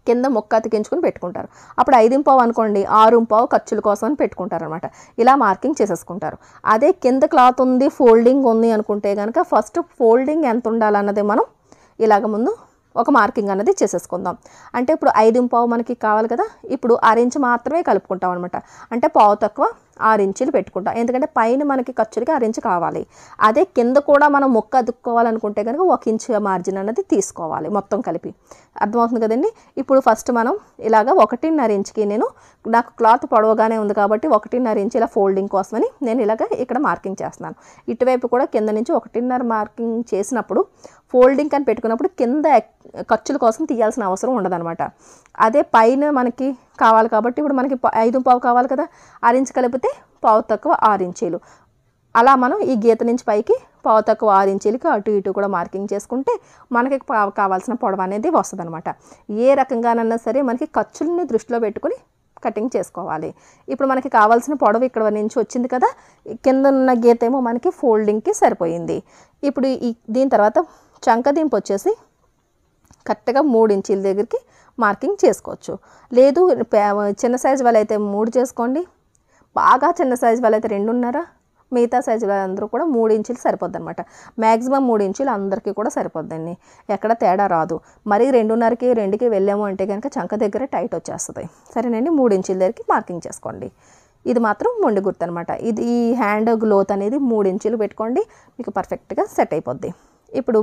కింద మొక్క అతికించుకుని పెట్టుకుంటారు అప్పుడు ఐదింపావు అనుకోండి ఆరుంపావు ఖర్చుల కోసం అని పెట్టుకుంటారు అనమాట ఇలా మార్కింగ్ చేసేసుకుంటారు అదే కింద క్లాత్ ఉంది ఫోల్డింగ్ ఉంది అనుకుంటే కనుక ఫస్ట్ ఫోల్డింగ్ ఎంత ఉండాలన్నది మనం ఇలాగ ముందు ఒక మార్కింగ్ అనేది చేసేసుకుందాం అంటే ఇప్పుడు ఐదింపావు మనకి కావాలి కదా ఇప్పుడు అరెంజ్ మాత్రమే కలుపుకుంటాం అనమాట అంటే పావు తక్కువ ఆరు ఇంచులు పెట్టుకుంటాం ఎందుకంటే పైన మనకి ఖర్చులకి ఆరు ఇంచు కావాలి అదే కింద కూడా మనం మొక్క అదుక్కోవాలనుకుంటే కనుక ఒక ఇంచు మార్జిన్ అన్నది తీసుకోవాలి మొత్తం కలిపి అర్థమవుతుంది కదండి ఇప్పుడు ఫస్ట్ మనం ఇలాగ ఒకటిన్నర ఇంచుకి నేను నాకు క్లాత్ పొడవగానే ఉంది కాబట్టి ఒకటిన్నర ఇంచు ఇలా ఫోల్డింగ్ కోసమని నేను ఇలాగ ఇక్కడ మార్కింగ్ చేస్తున్నాను ఇటువైపు కూడా కింద నుంచి ఒకటిన్నర మార్కింగ్ చేసినప్పుడు ఫోల్డింగ్ అని పెట్టుకున్నప్పుడు కింద ఖర్చుల కోసం తీయాల్సిన అవసరం ఉండదనమాట అదే పైన మనకి కావాలి కాబట్టి ఇప్పుడు మనకి ఐదు పావు కావాలి కదా ఆరించి కలిపితే పావు తక్కువ ఆరు ఇంచీలు అలా మనం ఈ గీత నుంచి పైకి పావు తక్కువ ఆరు ఇంచీలకి అటు ఇటు కూడా మార్కింగ్ చేసుకుంటే మనకి కావాల్సిన పొడవ అనేది వస్తుందన్నమాట ఏ రకంగానన్నా సరే మనకి ఖర్చుల్ని దృష్టిలో పెట్టుకుని కటింగ్ చేసుకోవాలి ఇప్పుడు మనకి కావాల్సిన పొడవు ఇక్కడ నుంచి వచ్చింది కదా కింద ఉన్న గీత ఏమో మనకి ఫోల్డింగ్కి సరిపోయింది ఇప్పుడు ఈ దీని తర్వాత చంకదింపు వచ్చేసి కరెక్ట్గా మూడు ఇంచీల దగ్గరికి మార్కింగ్ చేసుకోవచ్చు లేదు చిన్న సైజు అయితే మూడు చేసుకోండి బాగా చిన్న సైజు వాళ్ళైతే రెండున్నర మిగతా సైజు వాళ్ళందరూ కూడా మూడు ఇంచులు సరిపోద్ది అనమాట మ్యాక్సిమం మూడు ఇంచులు అందరికీ కూడా సరిపోద్దండి ఎక్కడ తేడా రాదు మరీ రెండున్నరకి రెండుకి వెళ్ళాము అంటే కనుక చంక దగ్గర టైట్ వచ్చేస్తుంది సరేనండి మూడు ఇంచుల దగ్గరికి మార్కింగ్ చేసుకోండి ఇది మాత్రం మొండి గుర్తు అనమాట ఇది ఈ హ్యాండ్ గ్లోత్ అనేది మూడు ఇంచులు పెట్టుకోండి మీకు పర్ఫెక్ట్గా సెట్ అయిపోద్ది ఇప్పుడు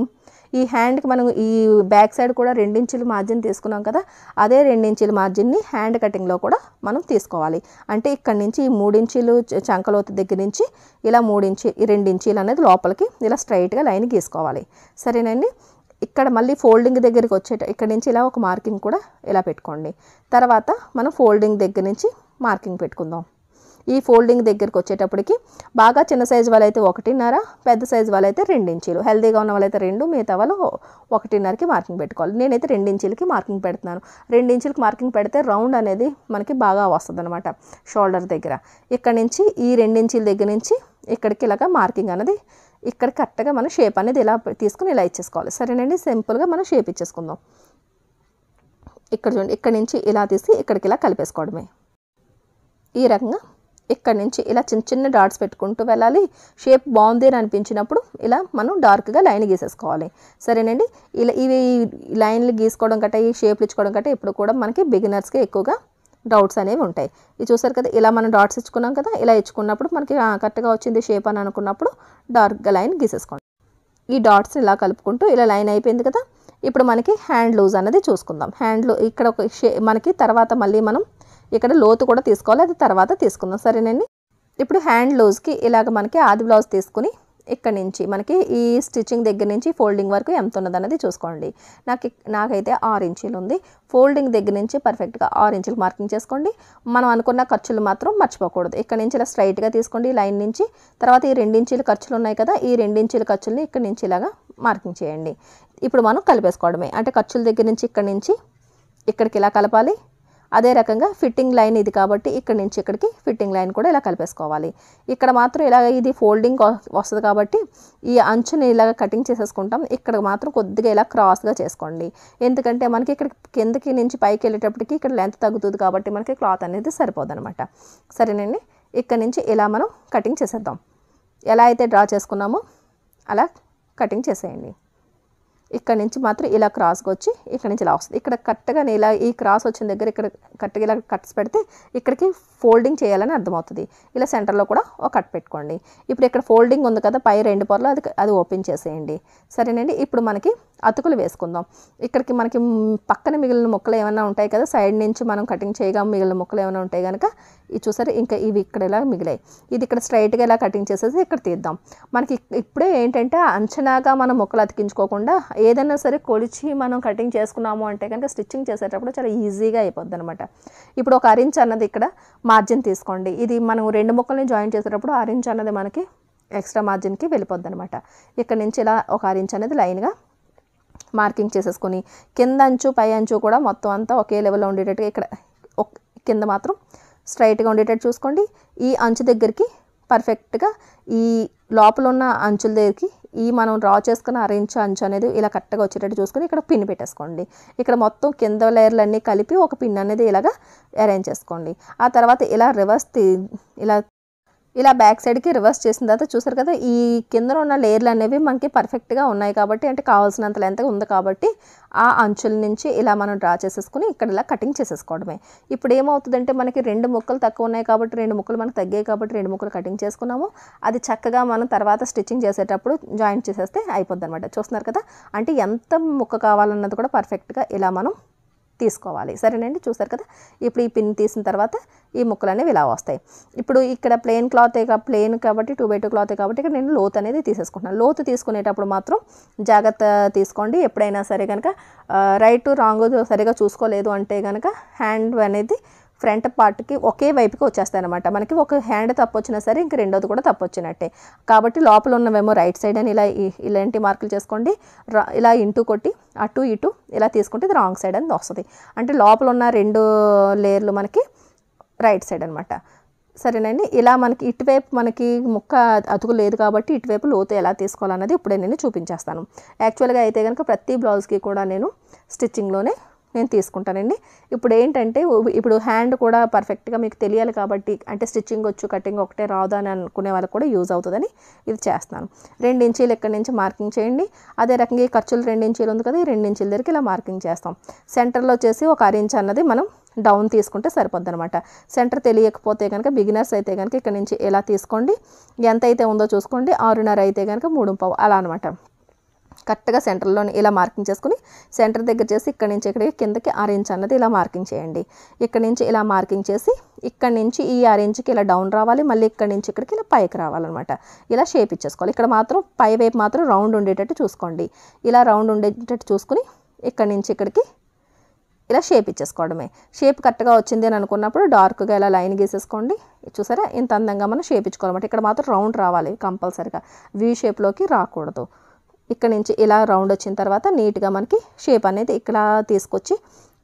ఈ హ్యాండ్కి మనం ఈ బ్యాక్ సైడ్ కూడా రెండించులు మార్జిన్ తీసుకున్నాం కదా అదే రెండించులు మార్జిన్ని హ్యాండ్ కటింగ్లో కూడా మనం తీసుకోవాలి అంటే ఇక్కడ నుంచి ఈ మూడించీలు చంకలోత దగ్గర నుంచి ఇలా మూడించి రెండించులు అనేది లోపలికి ఇలా స్ట్రైట్గా లైన్ గీసుకోవాలి సరేనండి ఇక్కడ మళ్ళీ ఫోల్డింగ్ దగ్గరికి వచ్చేట ఇక్కడ నుంచి ఇలా ఒక మార్కింగ్ కూడా ఇలా పెట్టుకోండి తర్వాత మనం ఫోల్డింగ్ దగ్గర నుంచి మార్కింగ్ పెట్టుకుందాం ఈ ఫోల్డింగ్ దగ్గరికి వచ్చేటప్పటికి బాగా చిన్న సైజు వాళ్ళైతే ఒకటిన్నర పెద్ద సైజు అయితే రెండించీలు హెల్దీగా ఉన్న వాళ్ళైతే రెండు మిగతా వాళ్ళు ఒకటిన్నరకి మార్కింగ్ పెట్టుకోవాలి నేనైతే రెండించీలకి మార్కింగ్ పెడుతున్నాను రెండించీలకి మార్కింగ్ పెడితే రౌండ్ అనేది మనకి బాగా వస్తుంది అనమాట షోల్డర్ దగ్గర ఇక్కడ నుంచి ఈ రెండించీల దగ్గర నుంచి ఇక్కడికి ఇలాగ మార్కింగ్ అనేది ఇక్కడ కరెక్ట్గా మనం షేప్ అనేది ఇలా తీసుకుని ఇలా ఇచ్చేసుకోవాలి సరేనండి సింపుల్గా మనం షేప్ ఇచ్చేసుకుందాం ఇక్కడ చూడండి ఇక్కడ నుంచి ఇలా తీసి ఇక్కడికి ఇలా కలిపేసుకోవడమే ఈ రకంగా ఇక్కడ నుంచి ఇలా చిన్న చిన్న డాట్స్ పెట్టుకుంటూ వెళ్ళాలి షేప్ బాగుంది అని అనిపించినప్పుడు ఇలా మనం డార్క్గా లైన్ గీసేసుకోవాలి సరేనండి ఇలా ఇవి లైన్లు గీసుకోవడం కట్టా ఈ షేప్లు ఇచ్చుకోవడం కట్టా ఇప్పుడు కూడా మనకి బిగినర్స్కి ఎక్కువగా డౌట్స్ అనేవి ఉంటాయి ఇది చూసారు కదా ఇలా మనం డాట్స్ ఇచ్చుకున్నాం కదా ఇలా ఇచ్చుకున్నప్పుడు మనకి కరెక్ట్గా వచ్చింది షేప్ అని అనుకున్నప్పుడు డార్క్గా లైన్ గీసేసుకోండి ఈ డాట్స్ని ఇలా కలుపుకుంటూ ఇలా లైన్ అయిపోయింది కదా ఇప్పుడు మనకి హ్యాండ్ లూజ్ అనేది చూసుకుందాం హ్యాండ్ లూ ఇక్కడ ఒక షే మనకి తర్వాత మళ్ళీ మనం ఇక్కడ లోతు కూడా తీసుకోవాలి అది తర్వాత తీసుకుందాం సరేనండి ఇప్పుడు హ్యాండ్ లూజ్కి ఇలాగ మనకి ఆది బ్లౌజ్ తీసుకుని ఇక్కడ నుంచి మనకి ఈ స్టిచ్చింగ్ దగ్గర నుంచి ఫోల్డింగ్ వరకు ఎంత ఉన్నదన్నది చూసుకోండి నాకు నాకైతే ఆరు ఇంచీలు ఉంది ఫోల్డింగ్ దగ్గర నుంచి పర్ఫెక్ట్గా ఆరు ఇంచులు మార్కింగ్ చేసుకోండి మనం అనుకున్న ఖర్చులు మాత్రం మర్చిపోకూడదు ఇక్కడ నుంచి ఇలా స్ట్రైట్గా తీసుకోండి లైన్ నుంచి తర్వాత ఈ ఇంచీల ఖర్చులు ఉన్నాయి కదా ఈ ఇంచుల ఖర్చుల్ని ఇక్కడ నుంచి ఇలాగా మార్కింగ్ చేయండి ఇప్పుడు మనం కలిపేసుకోవడమే అంటే ఖర్చుల దగ్గర నుంచి ఇక్కడ నుంచి ఇక్కడికి ఇలా కలపాలి అదే రకంగా ఫిట్టింగ్ లైన్ ఇది కాబట్టి ఇక్కడ నుంచి ఇక్కడికి ఫిట్టింగ్ లైన్ కూడా ఇలా కలిపేసుకోవాలి ఇక్కడ మాత్రం ఇలాగ ఇది ఫోల్డింగ్ వస్తుంది కాబట్టి ఈ అంచుని ఇలాగ కటింగ్ చేసేసుకుంటాం ఇక్కడ మాత్రం కొద్దిగా ఇలా క్రాస్గా చేసుకోండి ఎందుకంటే మనకి ఇక్కడ కిందకి నుంచి పైకి వెళ్ళేటప్పటికి ఇక్కడ లెంత్ తగ్గుతుంది కాబట్టి మనకి క్లాత్ అనేది అనమాట సరేనండి ఇక్కడ నుంచి ఇలా మనం కటింగ్ చేసేద్దాం ఎలా అయితే డ్రా చేసుకున్నామో అలా కటింగ్ చేసేయండి ఇక్కడ నుంచి మాత్రం ఇలా క్రాస్కి వచ్చి ఇక్కడ నుంచి ఇలా వస్తుంది ఇక్కడ కరెక్ట్గా ఇలా ఈ క్రాస్ వచ్చిన దగ్గర ఇక్కడ కరెక్ట్గా ఇలా కట్స్ పెడితే ఇక్కడికి ఫోల్డింగ్ చేయాలని అర్థమవుతుంది ఇలా సెంటర్లో కూడా ఒక కట్ పెట్టుకోండి ఇప్పుడు ఇక్కడ ఫోల్డింగ్ ఉంది కదా పై రెండు పొరలు అది అది ఓపెన్ చేసేయండి సరేనండి ఇప్పుడు మనకి అతుకులు వేసుకుందాం ఇక్కడికి మనకి పక్కన మిగిలిన మొక్కలు ఏమైనా ఉంటాయి కదా సైడ్ నుంచి మనం కటింగ్ చేయగా మిగిలిన మొక్కలు ఏమైనా ఉంటాయి కనుక ఇది చూసారు ఇంకా ఇవి ఇక్కడ ఇలా మిగిలాయి ఇది ఇక్కడ స్ట్రైట్గా ఇలా కటింగ్ చేసేసి ఇక్కడ తీద్దాం మనకి ఇప్పుడే ఏంటంటే అంచనాగా మనం మొక్కలు అతికించుకోకుండా ఏదైనా సరే కొలిచి మనం కటింగ్ చేసుకున్నాము అంటే కనుక స్టిచ్చింగ్ చేసేటప్పుడు చాలా ఈజీగా అయిపోద్ది అనమాట ఇప్పుడు ఒక అరించ్ అన్నది ఇక్కడ మార్జిన్ తీసుకోండి ఇది మనం రెండు మొక్కల్ని జాయిన్ చేసేటప్పుడు అరించ్ అన్నది మనకి ఎక్స్ట్రా మార్జిన్కి వెళ్ళిపోద్ది అనమాట ఇక్కడ నుంచి ఇలా ఒక అరించ్ అనేది లైన్గా మార్కింగ్ చేసేసుకొని కింద అంచు పై అంచు కూడా మొత్తం అంతా ఒకే లెవెల్లో ఉండేటట్టు ఇక్కడ కింద మాత్రం స్ట్రైట్గా ఉండేటట్టు చూసుకోండి ఈ అంచు దగ్గరికి పర్ఫెక్ట్గా ఈ లోపల ఉన్న అంచుల దగ్గరికి ఈ మనం డ్రా చేసుకున్న అరేంజ్ అంచు అనేది ఇలా కరెక్ట్గా వచ్చేటట్టు చూసుకొని ఇక్కడ పిన్ పెట్టేసుకోండి ఇక్కడ మొత్తం కింద లేయర్లన్నీ కలిపి ఒక పిన్ అనేది ఇలాగా అరేంజ్ చేసుకోండి ఆ తర్వాత ఇలా రివర్స్ ఇలా ఇలా బ్యాక్ సైడ్కి రివర్స్ చేసిన తర్వాత చూసారు కదా ఈ కింద ఉన్న లేయర్లు అనేవి మనకి పర్ఫెక్ట్గా ఉన్నాయి కాబట్టి అంటే కావాల్సినంత లెంత్ ఉంది కాబట్టి ఆ అంచుల నుంచి ఇలా మనం డ్రా చేసేసుకుని ఇక్కడ ఇలా కటింగ్ చేసేసుకోవడమే ఇప్పుడు ఏమవుతుందంటే మనకి రెండు ముక్కలు తక్కువ ఉన్నాయి కాబట్టి రెండు ముక్కలు మనకు తగ్గాయి కాబట్టి రెండు ముక్కలు కటింగ్ చేసుకున్నాము అది చక్కగా మనం తర్వాత స్టిచ్చింగ్ చేసేటప్పుడు జాయింట్ చేసేస్తే అయిపోద్ది అనమాట చూస్తున్నారు కదా అంటే ఎంత ముక్క కావాలన్నది కూడా పర్ఫెక్ట్గా ఇలా మనం తీసుకోవాలి సరేనండి చూసారు కదా ఇప్పుడు ఈ పిన్ తీసిన తర్వాత ఈ ముక్కలు అనేవి ఇలా వస్తాయి ఇప్పుడు ఇక్కడ ప్లెయిన్ క్లాత్ ప్లెయిన్ కాబట్టి టూ బై టూ క్లాత్ కాబట్టి ఇక్కడ నేను లోతు అనేది తీసేసుకుంటున్నాను లోతు తీసుకునేటప్పుడు మాత్రం జాగ్రత్త తీసుకోండి ఎప్పుడైనా సరే కనుక రైట్ రాంగ్ సరిగా చూసుకోలేదు అంటే కనుక హ్యాండ్ అనేది ఫ్రంట్ పార్ట్కి ఒకే వైపుకి వచ్చేస్తాయి అనమాట మనకి ఒక హ్యాండ్ తప్పొచ్చినా సరే ఇంక రెండోది కూడా తప్పొచ్చినట్టే కాబట్టి లోపల ఉన్నవేమో రైట్ సైడ్ అని ఇలా ఇలాంటి మార్కులు చేసుకోండి ఇలా ఇంటూ కొట్టి అటు ఇటు ఇలా తీసుకుంటే ఇది రాంగ్ సైడ్ అని వస్తుంది అంటే లోపల ఉన్న రెండు లేయర్లు మనకి రైట్ సైడ్ అనమాట సరేనండి ఇలా మనకి ఇటువైపు మనకి ముక్క అతుకు లేదు కాబట్టి ఇటువైపు లోతు ఎలా తీసుకోవాలన్నది ఇప్పుడే నేను చూపించేస్తాను యాక్చువల్గా అయితే కనుక ప్రతి బ్లౌజ్కి కూడా నేను స్టిచ్చింగ్లోనే నేను తీసుకుంటానండి ఇప్పుడు ఏంటంటే ఇప్పుడు హ్యాండ్ కూడా పర్ఫెక్ట్గా మీకు తెలియాలి కాబట్టి అంటే స్టిచ్చింగ్ వచ్చు కటింగ్ ఒకటే రాదు అని అనుకునే వాళ్ళకి కూడా యూజ్ అవుతుందని ఇది చేస్తాను రెండు ఇంచీలు ఇక్కడి నుంచి మార్కింగ్ చేయండి అదే రకంగా ఈ ఖర్చులు రెండు ఇంచీలు ఉంది కదా ఈ రెండు ఇంచీల దగ్గరికి ఇలా మార్కింగ్ చేస్తాం సెంటర్లో వచ్చేసి ఒక అరించ్ అన్నది మనం డౌన్ తీసుకుంటే సరిపోద్ది అనమాట సెంటర్ తెలియకపోతే కనుక బిగినర్స్ అయితే కనుక ఇక్కడ నుంచి ఎలా తీసుకోండి ఎంత అయితే ఉందో చూసుకోండి ఆరున్నర అయితే కనుక మూడు పావు అలా అనమాట కరెక్ట్గా సెంటర్లో ఇలా మార్కింగ్ చేసుకుని సెంటర్ దగ్గర చేసి ఇక్కడ నుంచి ఇక్కడికి కిందకి ఆరెంజ్ అన్నది ఇలా మార్కింగ్ చేయండి ఇక్కడ నుంచి ఇలా మార్కింగ్ చేసి ఇక్కడ నుంచి ఈ ఆరెంజ్కి ఇలా డౌన్ రావాలి మళ్ళీ ఇక్కడ నుంచి ఇక్కడికి ఇలా పైకి రావాలన్నమాట ఇలా షేప్ ఇచ్చేసుకోవాలి ఇక్కడ మాత్రం పై వైపు మాత్రం రౌండ్ ఉండేటట్టు చూసుకోండి ఇలా రౌండ్ ఉండేటట్టు చూసుకుని ఇక్కడ నుంచి ఇక్కడికి ఇలా షేప్ ఇచ్చేసుకోవడమే షేప్ కరెక్ట్గా వచ్చింది అని అనుకున్నప్పుడు డార్క్గా ఇలా లైన్ గీసేసుకోండి చూసారా ఇంత అందంగా మనం షేప్ ఇచ్చుకోవాలన్నమాట ఇక్కడ మాత్రం రౌండ్ రావాలి కంపల్సరిగా వీ షేప్లోకి రాకూడదు ఇక్కడ నుంచి ఇలా రౌండ్ వచ్చిన తర్వాత నీట్గా మనకి షేప్ అనేది ఇక్కడ తీసుకొచ్చి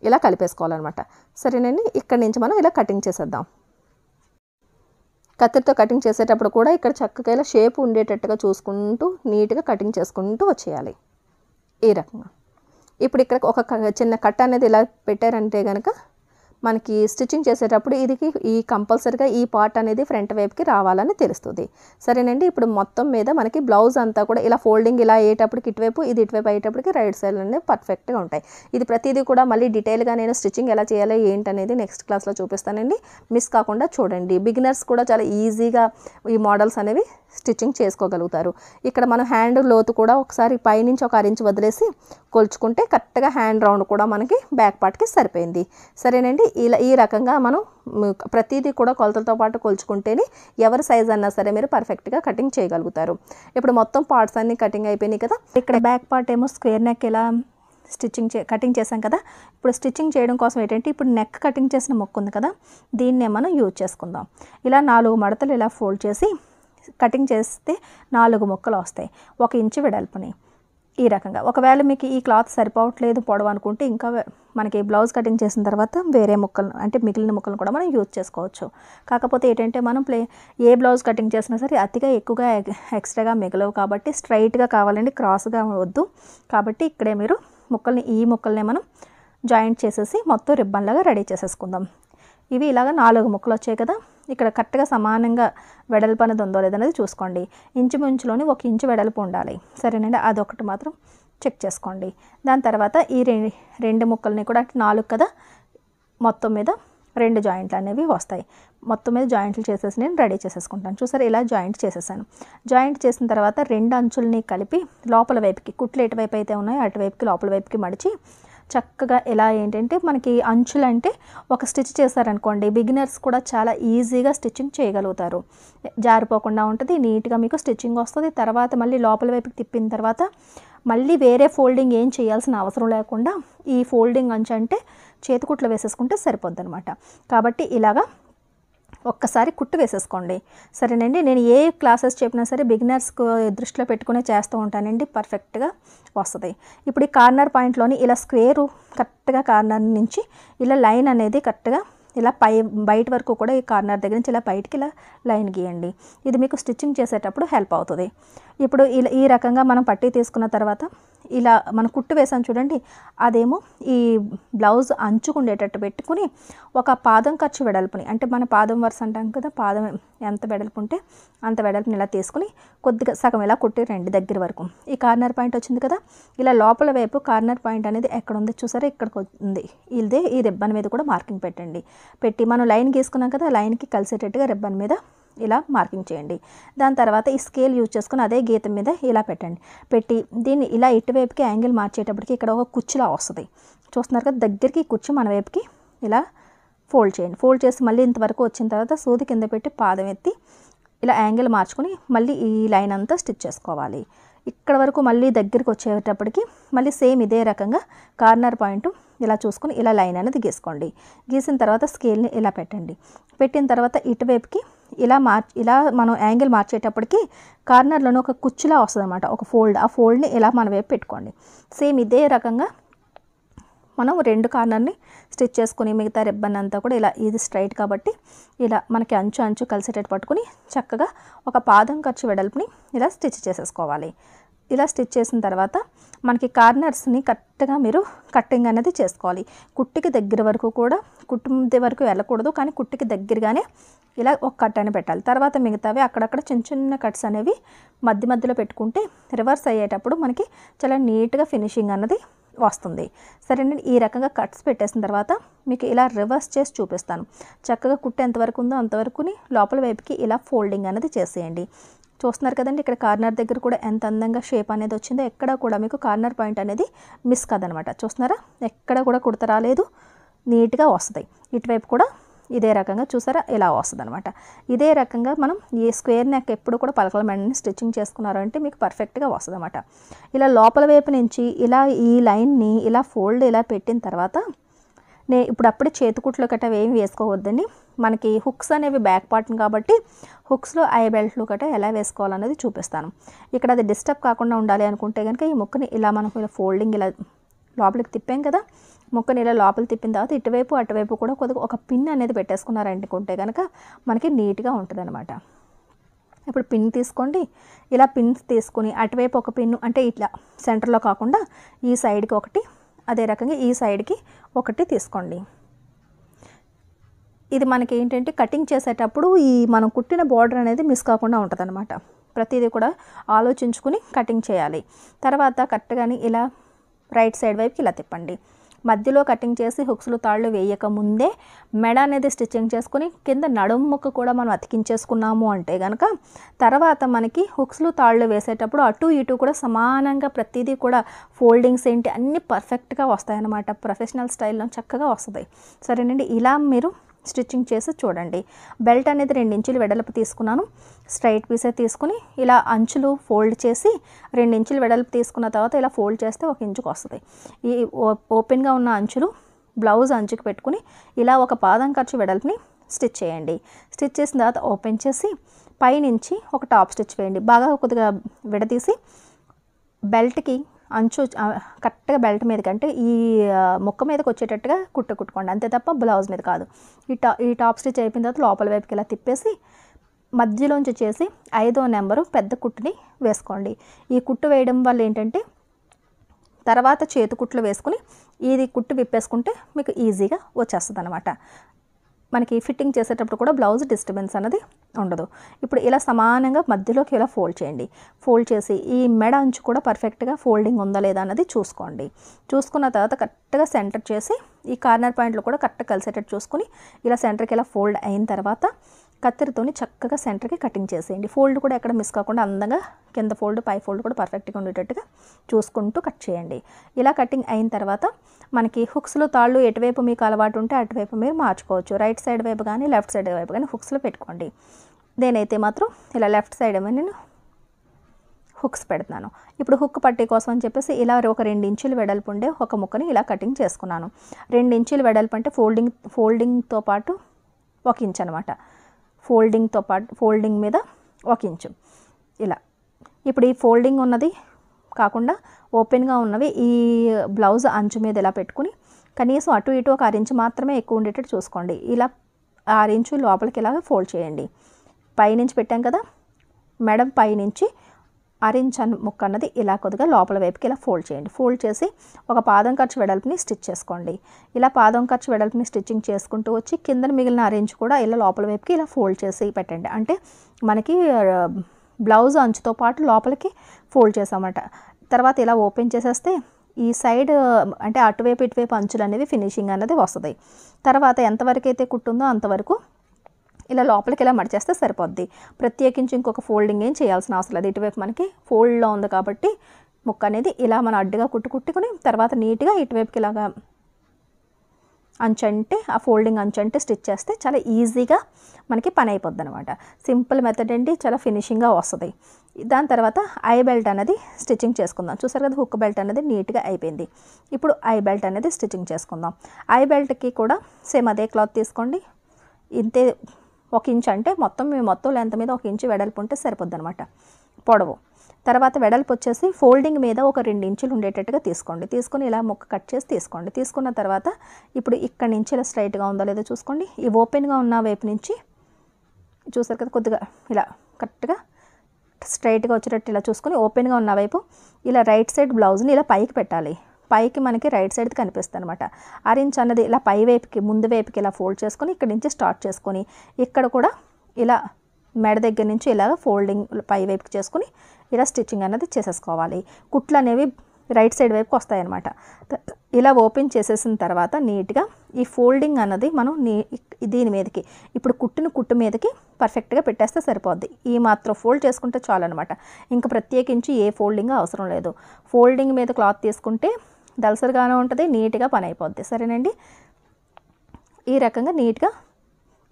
ఇలా కలిపేసుకోవాలన్నమాట సరేనండి ఇక్కడ నుంచి మనం ఇలా కటింగ్ చేసేద్దాం కత్తిరితో కటింగ్ చేసేటప్పుడు కూడా ఇక్కడ చక్కగా ఇలా షేప్ ఉండేటట్టుగా చూసుకుంటూ నీట్గా కటింగ్ చేసుకుంటూ వచ్చేయాలి ఈ రకంగా ఇప్పుడు ఇక్కడ ఒక చిన్న కట్ అనేది ఇలా పెట్టారంటే కనుక మనకి స్టిచ్చింగ్ చేసేటప్పుడు ఇది ఈ కంపల్సరిగా ఈ పార్ట్ అనేది ఫ్రంట్ వైపుకి రావాలని తెలుస్తుంది సరేనండి ఇప్పుడు మొత్తం మీద మనకి బ్లౌజ్ అంతా కూడా ఇలా ఫోల్డింగ్ ఇలా అయ్యేటప్పటికి ఇటువైపు ఇది ఇటువైపు అయ్యేటప్పటికి రైట్ సైడ్ అనేది పర్ఫెక్ట్గా ఉంటాయి ఇది ప్రతిదీ కూడా మళ్ళీ డీటెయిల్గా నేను స్టిచ్చింగ్ ఎలా చేయాలో ఏంటనేది నెక్స్ట్ క్లాస్లో చూపిస్తానండి మిస్ కాకుండా చూడండి బిగినర్స్ కూడా చాలా ఈజీగా ఈ మోడల్స్ అనేవి స్టిచ్చింగ్ చేసుకోగలుగుతారు ఇక్కడ మనం హ్యాండ్ లోతు కూడా ఒకసారి పైనుంచి ఒక అరించి వదిలేసి కొలుచుకుంటే కరెక్ట్గా హ్యాండ్ రౌండ్ కూడా మనకి బ్యాక్ పార్ట్కి సరిపోయింది సరేనండి ఇలా ఈ రకంగా మనం ప్రతిదీ కూడా కొలతలతో పాటు కొలుచుకుంటేనే ఎవరి సైజ్ అన్నా సరే మీరు పర్ఫెక్ట్గా కటింగ్ చేయగలుగుతారు ఇప్పుడు మొత్తం పార్ట్స్ అన్నీ కటింగ్ అయిపోయినాయి కదా ఇక్కడ బ్యాక్ పార్ట్ ఏమో స్క్వేర్ నెక్ ఇలా స్టిచ్చింగ్ చే కటింగ్ చేసాం కదా ఇప్పుడు స్టిచ్చింగ్ చేయడం కోసం ఏంటంటే ఇప్పుడు నెక్ కటింగ్ చేసిన మొక్కు ఉంది కదా దీన్నే మనం యూజ్ చేసుకుందాం ఇలా నాలుగు మడతలు ఇలా ఫోల్డ్ చేసి కటింగ్ చేస్తే నాలుగు ముక్కలు వస్తాయి ఒక ఇంచు వెడల్పుని ఈ రకంగా ఒకవేళ మీకు ఈ క్లాత్ సరిపోవట్లేదు పొడవు అనుకుంటే ఇంకా మనకి బ్లౌజ్ కటింగ్ చేసిన తర్వాత వేరే ముక్కలు అంటే మిగిలిన ముక్కలను కూడా మనం యూజ్ చేసుకోవచ్చు కాకపోతే ఏంటంటే మనం ప్లే ఏ బ్లౌజ్ కటింగ్ చేసినా సరే అతిగా ఎక్కువగా ఎక్స్ట్రాగా మిగలవు కాబట్టి స్ట్రైట్గా కావాలండి క్రాస్గా వద్దు కాబట్టి ఇక్కడే మీరు ముక్కల్ని ఈ ముక్కల్ని మనం జాయింట్ చేసేసి మొత్తం రిబ్బన్ లాగా రెడీ చేసేసుకుందాం ఇవి ఇలాగ నాలుగు ముక్కలు వచ్చాయి కదా ఇక్కడ కరెక్ట్గా సమానంగా వెడల్పు అనేది ఉందో లేదనేది చూసుకోండి ఇంచుమించులోని ఒక ఇంచు వెడల్పు ఉండాలి సరేనండి అదొకటి మాత్రం చెక్ చేసుకోండి దాని తర్వాత ఈ రెండు రెండు ముక్కల్ని కూడా నాలుగు కదా మొత్తం మీద రెండు జాయింట్లు అనేవి వస్తాయి మొత్తం మీద జాయింట్లు చేసేసి నేను రెడీ చేసేసుకుంటాను చూసారు ఇలా జాయింట్ చేసేసాను జాయింట్ చేసిన తర్వాత రెండు అంచుల్ని కలిపి లోపల వైపుకి కుట్లు ఎటువైపు అయితే ఉన్నాయో అటువైపుకి లోపల వైపుకి మడిచి చక్కగా ఎలా ఏంటంటే మనకి అంచులంటే ఒక స్టిచ్ చేశారనుకోండి బిగినర్స్ కూడా చాలా ఈజీగా స్టిచ్చింగ్ చేయగలుగుతారు జారిపోకుండా ఉంటుంది నీట్గా మీకు స్టిచ్చింగ్ వస్తుంది తర్వాత మళ్ళీ లోపల వైపుకి తిప్పిన తర్వాత మళ్ళీ వేరే ఫోల్డింగ్ ఏం చేయాల్సిన అవసరం లేకుండా ఈ ఫోల్డింగ్ అంచు అంటే చేతికుట్లు వేసేసుకుంటే సరిపోద్ది అనమాట కాబట్టి ఇలాగా ఒక్కసారి కుట్టు వేసేసుకోండి సరేనండి నేను ఏ క్లాసెస్ చెప్పినా సరే బిగినర్స్కు దృష్టిలో పెట్టుకునే చేస్తూ ఉంటానండి పర్ఫెక్ట్గా వస్తుంది ఇప్పుడు ఈ కార్నర్ పాయింట్లోని ఇలా స్క్వేరు కరెక్ట్గా కార్నర్ నుంచి ఇలా లైన్ అనేది కరెక్ట్గా ఇలా పై బయట వరకు కూడా ఈ కార్నర్ దగ్గర నుంచి ఇలా బయటికి ఇలా లైన్ గీయండి ఇది మీకు స్టిచ్చింగ్ చేసేటప్పుడు హెల్ప్ అవుతుంది ఇప్పుడు ఈ రకంగా మనం పట్టీ తీసుకున్న తర్వాత ఇలా మనం కుట్టు వేసాం చూడండి అదేమో ఈ బ్లౌజ్ అంచుకుండేటట్టు పెట్టుకుని ఒక పాదం ఖర్చు వెడల్పుని అంటే మన పాదం వరుస అంటాం కదా పాదం ఎంత వెడల్పు ఉంటే అంత వెడల్పుని ఇలా తీసుకుని కొద్దిగా సగం ఇలా కుట్టి రండి దగ్గర వరకు ఈ కార్నర్ పాయింట్ వచ్చింది కదా ఇలా లోపల వైపు కార్నర్ పాయింట్ అనేది ఎక్కడ ఉంది చూసారా ఇక్కడికి ఉంది ఇదే ఈ రిబ్బన్ మీద కూడా మార్కింగ్ పెట్టండి పెట్టి మనం లైన్ గీసుకున్నాం కదా లైన్కి కలిసేటట్టుగా రిబ్బన్ మీద ఇలా మార్కింగ్ చేయండి దాని తర్వాత ఈ స్కేల్ యూజ్ చేసుకుని అదే గీతం మీద ఇలా పెట్టండి పెట్టి దీన్ని ఇలా ఇటువైపుకి యాంగిల్ మార్చేటప్పటికి ఇక్కడ ఒక కుర్చీలా వస్తుంది చూస్తున్నారు కదా దగ్గరికి కుర్చీ మన వైపుకి ఇలా ఫోల్డ్ చేయండి ఫోల్డ్ చేసి మళ్ళీ ఇంతవరకు వచ్చిన తర్వాత సూది కింద పెట్టి పాదం ఎత్తి ఇలా యాంగిల్ మార్చుకుని మళ్ళీ ఈ లైన్ అంతా స్టిచ్ చేసుకోవాలి ఇక్కడ వరకు మళ్ళీ దగ్గరికి వచ్చేటప్పటికి మళ్ళీ సేమ్ ఇదే రకంగా కార్నర్ పాయింట్ ఇలా చూసుకుని ఇలా లైన్ అనేది గీసుకోండి గీసిన తర్వాత స్కేల్ని ఇలా పెట్టండి పెట్టిన తర్వాత ఇటువైపుకి ఇలా మార్ ఇలా మనం యాంగిల్ మార్చేటప్పటికి కార్నర్లోనే ఒక కుచ్చులా వస్తుంది అనమాట ఒక ఫోల్డ్ ఆ ఫోల్డ్ని ఇలా మన వైపు పెట్టుకోండి సేమ్ ఇదే రకంగా మనం రెండు కార్నర్ని స్టిచ్ చేసుకుని మిగతా రిబ్బన్ అంతా కూడా ఇలా ఇది స్ట్రైట్ కాబట్టి ఇలా మనకి అంచు అంచు కలిసేటట్టు పట్టుకుని చక్కగా ఒక పాదం ఖర్చు వెడల్పుని ఇలా స్టిచ్ చేసేసుకోవాలి ఇలా స్టిచ్ చేసిన తర్వాత మనకి కార్నర్స్ని కరెక్ట్గా మీరు కట్టింగ్ అనేది చేసుకోవాలి కుట్టికి దగ్గర వరకు కూడా కుట్టు వరకు వెళ్ళకూడదు కానీ కుట్టికి దగ్గరగానే ఇలా ఒక కట్ అని పెట్టాలి తర్వాత మిగతావి అక్కడక్కడ చిన్న చిన్న కట్స్ అనేవి మధ్య మధ్యలో పెట్టుకుంటే రివర్స్ అయ్యేటప్పుడు మనకి చాలా నీట్గా ఫినిషింగ్ అన్నది వస్తుంది సరే నేను ఈ రకంగా కట్స్ పెట్టేసిన తర్వాత మీకు ఇలా రివర్స్ చేసి చూపిస్తాను చక్కగా కుట్టే ఎంతవరకు ఉందో అంతవరకుని లోపల వైపుకి ఇలా ఫోల్డింగ్ అనేది చేసేయండి చూస్తున్నారు కదండి ఇక్కడ కార్నర్ దగ్గర కూడా ఎంత అందంగా షేప్ అనేది వచ్చిందో ఎక్కడ కూడా మీకు కార్నర్ పాయింట్ అనేది మిస్ కాదనమాట చూస్తున్నారా ఎక్కడ కూడా కుడత రాలేదు నీట్గా వస్తుంది ఇటువైపు కూడా ఇదే రకంగా చూసారా ఇలా వస్తుంది అనమాట ఇదే రకంగా మనం ఈ స్క్వేర్ నెక్ ఎప్పుడు కూడా పలకల మెండని స్టిచ్చింగ్ చేసుకున్నారంటే మీకు పర్ఫెక్ట్గా వస్తుంది అనమాట ఇలా లోపల వైపు నుంచి ఇలా ఈ లైన్ని ఇలా ఫోల్డ్ ఇలా పెట్టిన తర్వాత నే ఇప్పుడు అప్పుడే చేతికుట్లు గట్ట ఏమి వేసుకోవద్దని మనకి హుక్స్ అనేవి బ్యాక్ పార్ట్ కాబట్టి హుక్స్లో ఐ బెల్ట్లు గట్ట ఎలా వేసుకోవాలనేది చూపిస్తాను ఇక్కడ అది డిస్టర్బ్ కాకుండా ఉండాలి అనుకుంటే కనుక ఈ ముక్కని ఇలా మనం ఇలా ఫోల్డింగ్ ఇలా లోపలికి తిప్పాం కదా మొక్క ఇలా లోపల తిప్పిన తర్వాత ఇటువైపు అటువైపు కూడా కొద్దిగా ఒక పిన్ అనేది పెట్టేసుకున్నారనుకుంటే కనుక మనకి నీట్గా ఉంటుంది అనమాట ఇప్పుడు పిన్ తీసుకోండి ఇలా పిన్స్ తీసుకొని అటువైపు ఒక పిన్ అంటే ఇట్లా సెంటర్లో కాకుండా ఈ సైడ్కి ఒకటి అదే రకంగా ఈ సైడ్కి ఒకటి తీసుకోండి ఇది మనకి ఏంటంటే కటింగ్ చేసేటప్పుడు ఈ మనం కుట్టిన బార్డర్ అనేది మిస్ కాకుండా ఉంటుందన్నమాట ప్రతిదీ కూడా ఆలోచించుకుని కటింగ్ చేయాలి తర్వాత కరెక్ట్గాని ఇలా రైట్ సైడ్ వైపుకి ఇలా తిప్పండి మధ్యలో కటింగ్ చేసి హుక్స్లు తాళ్ళు వేయక ముందే మెడ అనేది స్టిచ్చింగ్ చేసుకుని కింద నడుము ముక్క కూడా మనం అతికించేసుకున్నాము అంటే కనుక తర్వాత మనకి హుక్స్లు తాళ్ళు వేసేటప్పుడు అటు ఇటు కూడా సమానంగా ప్రతిదీ కూడా ఫోల్డింగ్స్ ఏంటి అన్నీ పర్ఫెక్ట్గా వస్తాయన్నమాట ప్రొఫెషనల్ స్టైల్లో చక్కగా వస్తుంది సరేనండి ఇలా మీరు స్టిచ్చింగ్ చేసి చూడండి బెల్ట్ అనేది రెండించులు వెడల్పు తీసుకున్నాను స్ట్రైట్ పీసే తీసుకుని ఇలా అంచులు ఫోల్డ్ చేసి రెండించులు వెడల్పు తీసుకున్న తర్వాత ఇలా ఫోల్డ్ చేస్తే ఒక ఇంచుకు వస్తుంది ఈ ఓపెన్గా ఉన్న అంచులు బ్లౌజ్ అంచుకు పెట్టుకుని ఇలా ఒక పాదం ఖర్చు వెడల్పుని స్టిచ్ చేయండి స్టిచ్ చేసిన తర్వాత ఓపెన్ చేసి పైనుంచి ఒక టాప్ స్టిచ్ వేయండి బాగా కొద్దిగా విడదీసి బెల్ట్కి అంచు కరెక్ట్గా బెల్ట్ మీద కంటే ఈ మొక్క మీదకి వచ్చేటట్టుగా కుట్ట కుట్టుకోండి అంతే తప్ప బ్లౌజ్ మీద కాదు ఈ టా ఈ టాప్ స్టిచ్ అయిపోయిన తర్వాత లోపల వైపుకి ఇలా తిప్పేసి మధ్యలోంచి చేసి ఐదో నెంబరు పెద్ద కుట్టుని వేసుకోండి ఈ కుట్టు వేయడం వల్ల ఏంటంటే తర్వాత చేతి కుట్లు వేసుకుని ఇది కుట్టు విప్పేసుకుంటే మీకు ఈజీగా వచ్చేస్తుంది అనమాట మనకి ఫిట్టింగ్ చేసేటప్పుడు కూడా బ్లౌజ్ డిస్టర్బెన్స్ అనేది ఉండదు ఇప్పుడు ఇలా సమానంగా మధ్యలోకి ఇలా ఫోల్డ్ చేయండి ఫోల్డ్ చేసి ఈ మెడ అంచు కూడా పర్ఫెక్ట్గా ఫోల్డింగ్ ఉందా లేదా అన్నది చూసుకోండి చూసుకున్న తర్వాత కరెక్ట్గా సెంటర్ చేసి ఈ కార్నర్ పాయింట్లో కూడా కరెక్ట్ కలిసేటట్టు చూసుకుని ఇలా సెంటర్కి ఇలా ఫోల్డ్ అయిన తర్వాత కత్తిరితోని చక్కగా సెంటర్కి కటింగ్ చేసేయండి ఫోల్డ్ కూడా ఎక్కడ మిస్ కాకుండా అందంగా కింద ఫోల్డ్ పై ఫోల్డ్ కూడా పర్ఫెక్ట్గా ఉండేటట్టుగా చూసుకుంటూ కట్ చేయండి ఇలా కటింగ్ అయిన తర్వాత మనకి హుక్స్లో తాళ్ళు ఎటువైపు మీకు అలవాటు ఉంటే అటువైపు మీరు మార్చుకోవచ్చు రైట్ సైడ్ వైపు కానీ లెఫ్ట్ సైడ్ వైపు కానీ హుక్స్లో పెట్టుకోండి నేనైతే మాత్రం ఇలా లెఫ్ట్ సైడ్ ఏమో నేను హుక్స్ పెడతాను ఇప్పుడు హుక్ పట్టే కోసం అని చెప్పేసి ఇలా ఒక రెండు ఇంచులు వెడల్పు ఉండే ఒక ముక్కని ఇలా కటింగ్ చేసుకున్నాను రెండు ఇంచులు వెడల్పు అంటే ఫోల్డింగ్ ఫోల్డింగ్తో పాటు ఒక ఇంచ్ అనమాట ఫోల్డింగ్తో పాటు ఫోల్డింగ్ మీద ఒక ఇంచు ఇలా ఇప్పుడు ఈ ఫోల్డింగ్ ఉన్నది కాకుండా ఓపెన్గా ఉన్నవి ఈ బ్లౌజ్ అంచు మీద ఇలా పెట్టుకుని కనీసం అటు ఇటు ఒక అరించు మాత్రమే ఎక్కువ ఉండేటట్టు చూసుకోండి ఇలా ఆరించు లోపలికి ఇలాగ ఫోల్డ్ చేయండి పైనుంచి పెట్టాం కదా మేడం పైనుంచి అని ముక్క అన్నది ఇలా కొద్దిగా లోపల వైపుకి ఇలా ఫోల్డ్ చేయండి ఫోల్డ్ చేసి ఒక పాదం ఖర్చు వెడల్పుని స్టిచ్ చేసుకోండి ఇలా పాదం ఖర్చు వెడల్పుని స్టిచ్చింగ్ చేసుకుంటూ వచ్చి కింద మిగిలిన అరేంజ్ కూడా ఇలా లోపల వైపుకి ఇలా ఫోల్డ్ చేసి పెట్టండి అంటే మనకి బ్లౌజ్ అంచుతో పాటు లోపలికి ఫోల్డ్ చేసామన్నమాట తర్వాత ఇలా ఓపెన్ చేసేస్తే ఈ సైడ్ అంటే అటువైపు ఇటువైపు అంచులు అనేవి ఫినిషింగ్ అనేది వస్తుంది తర్వాత ఎంతవరకు అయితే కుట్టుందో అంతవరకు ఇలా లోపలికి ఇలా మడిచేస్తే సరిపోద్ది ప్రత్యేకించి ఇంకొక ఫోల్డింగ్ ఏం చేయాల్సిన అవసరం లేదు ఇటువైపు మనకి ఫోల్డ్లో ఉంది కాబట్టి ముక్క అనేది ఇలా మనం అడ్డుగా కుట్టు కుట్టుకుని తర్వాత నీట్గా ఇటువైపుకి ఇలాగా అంచంటే ఆ ఫోల్డింగ్ అంచంటే స్టిచ్ చేస్తే చాలా ఈజీగా మనకి పని అయిపోద్ది అనమాట సింపుల్ మెథడ్ అండి చాలా ఫినిషింగ్గా వస్తుంది దాని తర్వాత ఐ బెల్ట్ అనేది స్టిచ్చింగ్ చేసుకుందాం చూసారు కదా హుక్ బెల్ట్ అనేది నీట్గా అయిపోయింది ఇప్పుడు ఐ బెల్ట్ అనేది స్టిచ్చింగ్ చేసుకుందాం ఐ బెల్ట్కి కూడా సేమ్ అదే క్లాత్ తీసుకోండి ఇంతే ఒక ఇంచ్ అంటే మొత్తం మీ మొత్తం లెంత్ మీద ఒక ఇంచు వెడల్పు ఉంటే సరిపోద్ది అనమాట పొడవు తర్వాత వెడల్పు వచ్చేసి ఫోల్డింగ్ మీద ఒక రెండు ఇంచులు ఉండేటట్టుగా తీసుకోండి తీసుకొని ఇలా ముక్క కట్ చేసి తీసుకోండి తీసుకున్న తర్వాత ఇప్పుడు ఇక్కడ నుంచి ఇలా స్ట్రైట్గా ఉందో లేదో చూసుకోండి ఈ ఓపెన్గా ఉన్న వైపు నుంచి చూసారు కదా కొద్దిగా ఇలా కరెక్ట్గా స్ట్రైట్గా వచ్చేటట్టు ఇలా చూసుకొని ఓపెన్గా ఉన్న వైపు ఇలా రైట్ సైడ్ బ్లౌజ్ని ఇలా పైకి పెట్టాలి పైకి మనకి రైట్ సైడ్ కనిపిస్తుంది అనమాట అరించ్ అన్నది ఇలా పై వైపుకి ముందు వైపుకి ఇలా ఫోల్డ్ చేసుకొని ఇక్కడ నుంచి స్టార్ట్ చేసుకొని ఇక్కడ కూడా ఇలా మెడ దగ్గర నుంచి ఇలా ఫోల్డింగ్ పై వైపుకి చేసుకుని ఇలా స్టిచ్చింగ్ అనేది చేసేసుకోవాలి కుట్లు అనేవి రైట్ సైడ్ వైపుకి వస్తాయన్నమాట ఇలా ఓపెన్ చేసేసిన తర్వాత నీట్గా ఈ ఫోల్డింగ్ అన్నది మనం నీ దీని మీదకి ఇప్పుడు కుట్టిన కుట్టు మీదకి పర్ఫెక్ట్గా పెట్టేస్తే సరిపోద్ది ఈ మాత్రం ఫోల్డ్ చేసుకుంటే చాలు అనమాట ఇంకా ప్రత్యేకించి ఏ ఫోల్డింగ్ అవసరం లేదు ఫోల్డింగ్ మీద క్లాత్ తీసుకుంటే దలసరిగానే ఉంటుంది నీట్గా పని అయిపోద్ది సరేనండి ఈ రకంగా నీట్గా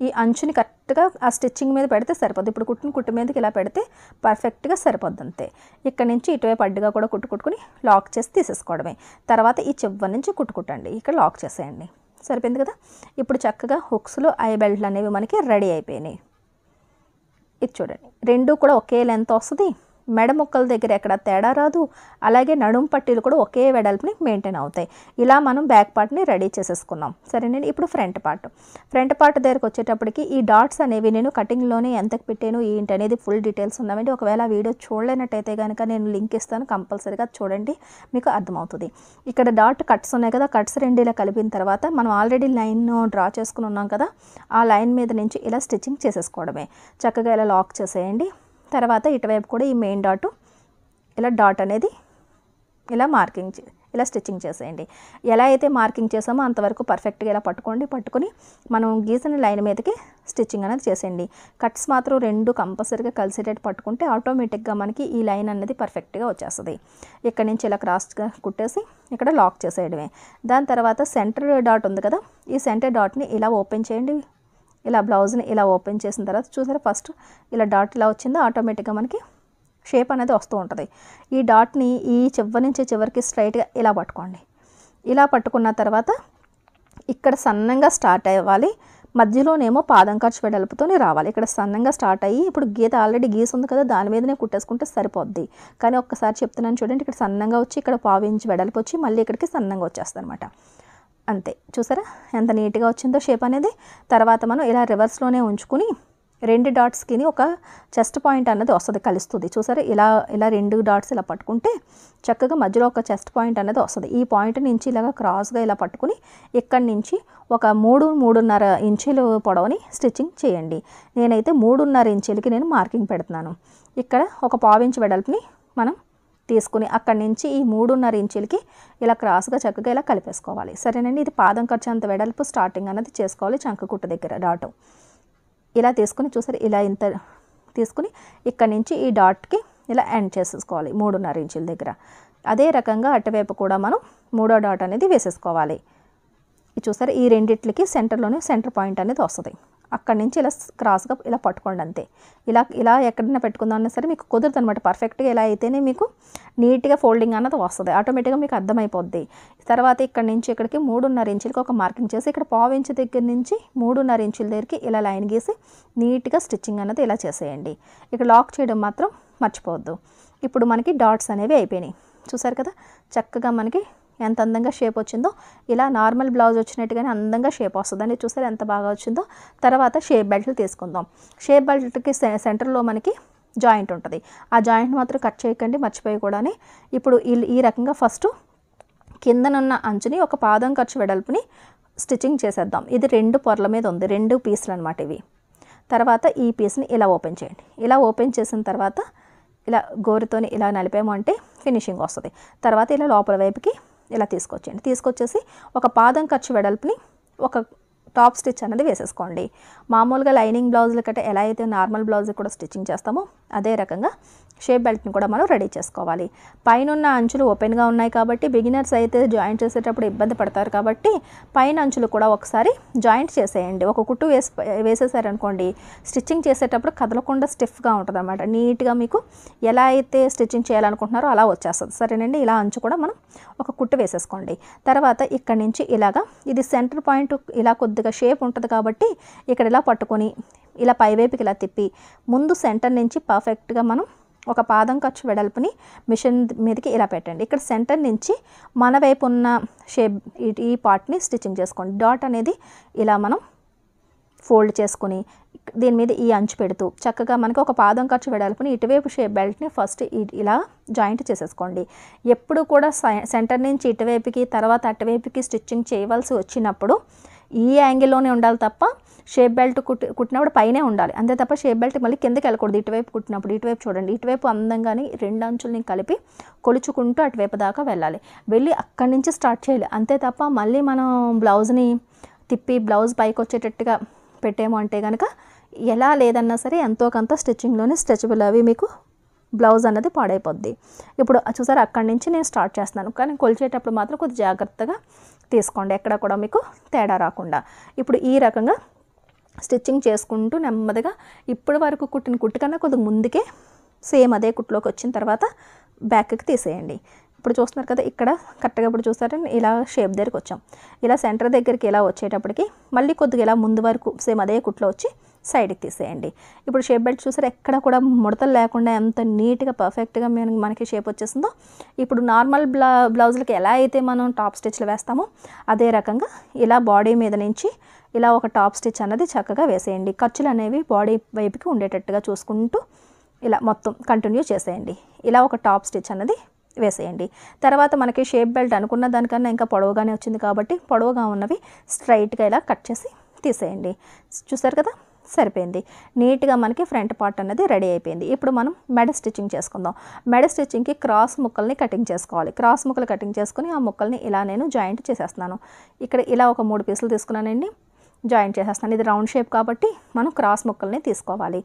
ఈ అంచుని కరెక్ట్గా ఆ స్టిచ్చింగ్ మీద పెడితే సరిపోద్ది ఇప్పుడు కుట్టిన కుట్టు మీదకి ఇలా పెడితే పర్ఫెక్ట్గా సరిపోద్ది అంతే ఇక్కడ నుంచి ఇటువైపు అడ్డుగా కూడా కుట్టుకుట్టుకుని లాక్ చేసి తీసేసుకోవడమే తర్వాత ఈ చివరి నుంచి కుట్టుకుట్టండి ఇక్కడ లాక్ చేసేయండి సరిపోయింది కదా ఇప్పుడు చక్కగా హుక్స్లో ఐ బెల్ట్లు అనేవి మనకి రెడీ అయిపోయినాయి ఇది చూడండి రెండు కూడా ఒకే లెంత్ వస్తుంది మెడ ముక్కల దగ్గర ఎక్కడ తేడా రాదు అలాగే నడుము పట్టీలు కూడా ఒకే వెడల్పుని మెయింటైన్ అవుతాయి ఇలా మనం బ్యాక్ పార్ట్ని రెడీ చేసేసుకున్నాం సరేనండి ఇప్పుడు ఫ్రంట్ పార్ట్ ఫ్రంట్ పార్ట్ దగ్గరకు వచ్చేటప్పటికి ఈ డాట్స్ అనేవి నేను కటింగ్లోనే ఎంతకు పెట్టాను ఏంటి అనేది ఫుల్ డీటెయిల్స్ ఉన్నామండి ఒకవేళ వీడియో చూడలేనట్టయితే కనుక నేను లింక్ ఇస్తాను కంపల్సరీగా చూడండి మీకు అర్థమవుతుంది ఇక్కడ డాట్ కట్స్ ఉన్నాయి కదా కట్స్ రెండు ఇలా కలిపిన తర్వాత మనం ఆల్రెడీ లైన్ డ్రా చేసుకుని ఉన్నాం కదా ఆ లైన్ మీద నుంచి ఇలా స్టిచ్చింగ్ చేసేసుకోవడమే చక్కగా ఇలా లాక్ చేసేయండి తర్వాత ఇటువైపు కూడా ఈ మెయిన్ డాట్ ఇలా డాట్ అనేది ఇలా మార్కింగ్ ఇలా స్టిచ్చింగ్ చేసేయండి ఎలా అయితే మార్కింగ్ చేసామో అంతవరకు పర్ఫెక్ట్గా ఇలా పట్టుకోండి పట్టుకొని మనం గీసిన లైన్ మీదకి స్టిచ్చింగ్ అనేది చేసేయండి కట్స్ మాత్రం రెండు కంపల్సరీగా కలిసేటట్టు పట్టుకుంటే ఆటోమేటిక్గా మనకి ఈ లైన్ అనేది పర్ఫెక్ట్గా వచ్చేస్తుంది ఇక్కడ నుంచి ఇలా క్రాస్గా కుట్టేసి ఇక్కడ లాక్ చేసేయడమే దాని తర్వాత సెంటర్ డాట్ ఉంది కదా ఈ సెంటర్ డాట్ని ఇలా ఓపెన్ చేయండి ఇలా బ్లౌజ్ని ఇలా ఓపెన్ చేసిన తర్వాత చూసారా ఫస్ట్ ఇలా డాట్ ఇలా వచ్చిందో ఆటోమేటిక్గా మనకి షేప్ అనేది వస్తూ ఉంటుంది ఈ డాట్ని ఈ చివరి నుంచి చివరికి స్ట్రైట్గా ఇలా పట్టుకోండి ఇలా పట్టుకున్న తర్వాత ఇక్కడ సన్నంగా స్టార్ట్ అవ్వాలి మధ్యలోనేమో పాదం ఖర్చు వెడల్పుతోనే రావాలి ఇక్కడ సన్నంగా స్టార్ట్ అయ్యి ఇప్పుడు గీత ఆల్రెడీ గీసి ఉంది కదా దాని మీదనే కుట్టేసుకుంటే సరిపోద్ది కానీ ఒక్కసారి చెప్తున్నాను చూడండి ఇక్కడ సన్నంగా వచ్చి ఇక్కడ పావు ఇంచు వెడల్పు వచ్చి మళ్ళీ ఇక్కడికి సన్నంగా వచ్చేస్తుంది అనమాట అంతే చూసారా ఎంత నీట్గా వచ్చిందో షేప్ అనేది తర్వాత మనం ఇలా రివర్స్లోనే ఉంచుకుని రెండు డాట్స్కిని ఒక చెస్ట్ పాయింట్ అన్నది వస్తుంది కలుస్తుంది చూసారా ఇలా ఇలా రెండు డాట్స్ ఇలా పట్టుకుంటే చక్కగా మధ్యలో ఒక చెస్ట్ పాయింట్ అనేది వస్తుంది ఈ పాయింట్ నుంచి ఇలాగ క్రాస్గా ఇలా పట్టుకుని ఇక్కడి నుంచి ఒక మూడు మూడున్నర ఇంచులు పొడవని స్టిచ్చింగ్ చేయండి నేనైతే మూడున్నర ఇంచులకి నేను మార్కింగ్ పెడుతున్నాను ఇక్కడ ఒక పావు ఇంచు వెడల్పుని మనం తీసుకుని అక్కడి నుంచి ఈ మూడున్నర ఇంచులకి ఇలా క్రాస్గా చక్కగా ఇలా కలిపేసుకోవాలి సరేనండి ఇది పాదం ఖర్చు అంత వెడల్పు స్టార్టింగ్ అనేది చేసుకోవాలి చంకకుట్ట దగ్గర డాటు ఇలా తీసుకుని చూసారు ఇలా ఇంత తీసుకుని ఇక్కడి నుంచి ఈ డాట్కి ఇలా ఎండ్ చేసేసుకోవాలి మూడున్నర ఇంచుల దగ్గర అదే రకంగా అటువైపు కూడా మనం మూడో డాట్ అనేది వేసేసుకోవాలి చూసారు ఈ రెండిట్లకి సెంటర్లోనే సెంటర్ పాయింట్ అనేది వస్తుంది అక్కడి నుంచి ఇలా క్రాస్గా ఇలా పట్టుకోండి అంతే ఇలా ఇలా ఎక్కడైనా పెట్టుకుందామన్నా సరే మీకు కుదరదు అనమాట పర్ఫెక్ట్గా ఇలా అయితేనే మీకు నీట్గా ఫోల్డింగ్ అన్నది వస్తుంది ఆటోమేటిక్గా మీకు అర్థమైపోద్ది తర్వాత ఇక్కడ నుంచి ఇక్కడికి మూడున్నర ఇంచులకి ఒక మార్కింగ్ చేసి ఇక్కడ పావు ఇంచు దగ్గర నుంచి మూడున్నర ఇంచుల దగ్గరికి ఇలా లైన్ గీసి నీట్గా స్టిచ్చింగ్ అన్నది ఇలా చేసేయండి ఇక్కడ లాక్ చేయడం మాత్రం మర్చిపోవద్దు ఇప్పుడు మనకి డాట్స్ అనేవి అయిపోయినాయి చూసారు కదా చక్కగా మనకి ఎంత అందంగా షేప్ వచ్చిందో ఇలా నార్మల్ బ్లౌజ్ వచ్చినట్టుగానే అందంగా షేప్ వస్తుందండి చూసారు ఎంత బాగా వచ్చిందో తర్వాత షేప్ బెల్ట్లు తీసుకుందాం షేప్ బెల్ట్కి సెంటర్లో మనకి జాయింట్ ఉంటుంది ఆ జాయింట్ మాత్రం కట్ చేయకండి మర్చిపోయకూడని ఇప్పుడు ఈ రకంగా ఫస్ట్ కిందనున్న అంచుని ఒక పాదం ఖర్చు వెడల్పుని స్టిచ్చింగ్ చేసేద్దాం ఇది రెండు పొరల మీద ఉంది రెండు పీసులు అనమాట ఇవి తర్వాత ఈ పీస్ని ఇలా ఓపెన్ చేయండి ఇలా ఓపెన్ చేసిన తర్వాత ఇలా గోరుతోని ఇలా నలిపేమంటే ఫినిషింగ్ వస్తుంది తర్వాత ఇలా లోపల వైపుకి ఇలా తీసుకొచ్చేయండి తీసుకొచ్చేసి ఒక పాదం ఖర్చు వెడల్పుని ఒక టాప్ స్టిచ్ అనేది వేసేసుకోండి మామూలుగా లైనింగ్ బ్లౌజులు కట్టే ఎలా అయితే నార్మల్ బ్లౌజ్ కూడా స్టిచ్చింగ్ చేస్తామో అదే రకంగా షేప్ బెల్ట్ని కూడా మనం రెడీ చేసుకోవాలి పైనున్న అంచులు ఓపెన్గా ఉన్నాయి కాబట్టి బిగినర్స్ అయితే జాయింట్ చేసేటప్పుడు ఇబ్బంది పడతారు కాబట్టి పైన అంచులు కూడా ఒకసారి జాయింట్ చేసేయండి ఒక కుట్టు వేసి వేసేసారనుకోండి స్టిచ్చింగ్ చేసేటప్పుడు కదలకుండా స్టిఫ్గా ఉంటుంది అనమాట నీట్గా మీకు ఎలా అయితే స్టిచ్చింగ్ చేయాలనుకుంటున్నారో అలా వచ్చేస్తుంది సరేనండి ఇలా అంచు కూడా మనం ఒక కుట్టు వేసేసుకోండి తర్వాత ఇక్కడ నుంచి ఇలాగా ఇది సెంటర్ పాయింట్ ఇలా కొద్దిగా షేప్ ఉంటుంది కాబట్టి ఇక్కడ ఇలా పట్టుకొని ఇలా పైవైపుకి ఇలా తిప్పి ముందు సెంటర్ నుంచి పర్ఫెక్ట్గా మనం ఒక పాదం ఖర్చు వెడల్పుని మిషన్ మీదకి ఇలా పెట్టండి ఇక్కడ సెంటర్ నుంచి మన వైపు ఉన్న షేప్ ఈ పార్ట్ని స్టిచ్చింగ్ చేసుకోండి డాట్ అనేది ఇలా మనం ఫోల్డ్ చేసుకుని దీని మీద ఈ అంచు పెడుతూ చక్కగా మనకి ఒక పాదం ఖర్చు వెడల్పుని ఇటువైపు షేప్ బెల్ట్ని ఫస్ట్ ఇలా జాయింట్ చేసేసుకోండి ఎప్పుడు కూడా సెంటర్ నుంచి ఇటువైపుకి తర్వాత అటువైపుకి స్టిచ్చింగ్ చేయవలసి వచ్చినప్పుడు ఈ యాంగిల్లోనే ఉండాలి తప్ప షేప్ బెల్ట్ కుట్టి కుట్టినప్పుడు పైనే ఉండాలి అంతే తప్ప షేప్ బెల్ట్ మళ్ళీ కిందకి వెళ్ళకూడదు ఇటువైపు కుట్టినప్పుడు ఇటువైపు చూడండి ఇటువైపు అందంగానే రెండు అంచుల్ని కలిపి కొలుచుకుంటూ అటువైపు దాకా వెళ్ళాలి వెళ్ళి అక్కడి నుంచి స్టార్ట్ చేయాలి అంతే తప్ప మళ్ళీ మనం బ్లౌజ్ని తిప్పి బ్లౌజ్ పైకి వచ్చేటట్టుగా పెట్టేమో అంటే కనుక ఎలా లేదన్నా సరే ఎంతో కొంత స్టిచ్చింగ్లోనే స్ట్రెచబుల్ అవి మీకు బ్లౌజ్ అన్నది పాడైపోద్ది ఇప్పుడు చూసారు అక్కడి నుంచి నేను స్టార్ట్ చేస్తున్నాను కానీ కొలిచేటప్పుడు మాత్రం కొద్దిగా జాగ్రత్తగా తీసుకోండి ఎక్కడ కూడా మీకు తేడా రాకుండా ఇప్పుడు ఈ రకంగా స్టిచ్చింగ్ చేసుకుంటూ నెమ్మదిగా ఇప్పటి వరకు కుట్టిన కుట్టు కన్నా కొద్దిగా ముందుకే సేమ్ అదే కుట్లోకి వచ్చిన తర్వాత బ్యాక్కి తీసేయండి ఇప్పుడు చూస్తున్నారు కదా ఇక్కడ కరెక్ట్గా ఇప్పుడు చూస్తారని ఇలా షేప్ దగ్గరికి వచ్చాం ఇలా సెంటర్ దగ్గరికి ఇలా వచ్చేటప్పటికి మళ్ళీ కొద్దిగా ఇలా ముందు వరకు సేమ్ అదే కుట్లో వచ్చి సైడ్కి తీసేయండి ఇప్పుడు షేప్ బెల్ట్ చూసారు ఎక్కడ కూడా ముడతలు లేకుండా ఎంత నీట్గా పర్ఫెక్ట్గా మనకి షేప్ వచ్చేసిందో ఇప్పుడు నార్మల్ బ్లౌ బ్లౌజులకి ఎలా అయితే మనం టాప్ స్టిచ్లు వేస్తామో అదే రకంగా ఇలా బాడీ మీద నుంచి ఇలా ఒక టాప్ స్టిచ్ అన్నది చక్కగా వేసేయండి ఖర్చులు అనేవి బాడీ వైపుకి ఉండేటట్టుగా చూసుకుంటూ ఇలా మొత్తం కంటిన్యూ చేసేయండి ఇలా ఒక టాప్ స్టిచ్ అన్నది వేసేయండి తర్వాత మనకి షేప్ బెల్ట్ అనుకున్న దానికన్నా ఇంకా పొడవుగానే వచ్చింది కాబట్టి పొడవుగా ఉన్నవి స్ట్రైట్గా ఇలా కట్ చేసి తీసేయండి చూసారు కదా సరిపోయింది నీట్గా మనకి ఫ్రంట్ పార్ట్ అనేది రెడీ అయిపోయింది ఇప్పుడు మనం మెడ స్టిచ్చింగ్ చేసుకుందాం మెడ స్టిచ్చింగ్కి క్రాస్ ముక్కల్ని కటింగ్ చేసుకోవాలి క్రాస్ ముక్కలు కటింగ్ చేసుకుని ఆ ముక్కల్ని ఇలా నేను జాయింట్ చేసేస్తున్నాను ఇక్కడ ఇలా ఒక మూడు పీసులు తీసుకున్నానండి జాయిన్ చేసేస్తాను ఇది రౌండ్ షేప్ కాబట్టి మనం క్రాస్ ముక్కల్ని తీసుకోవాలి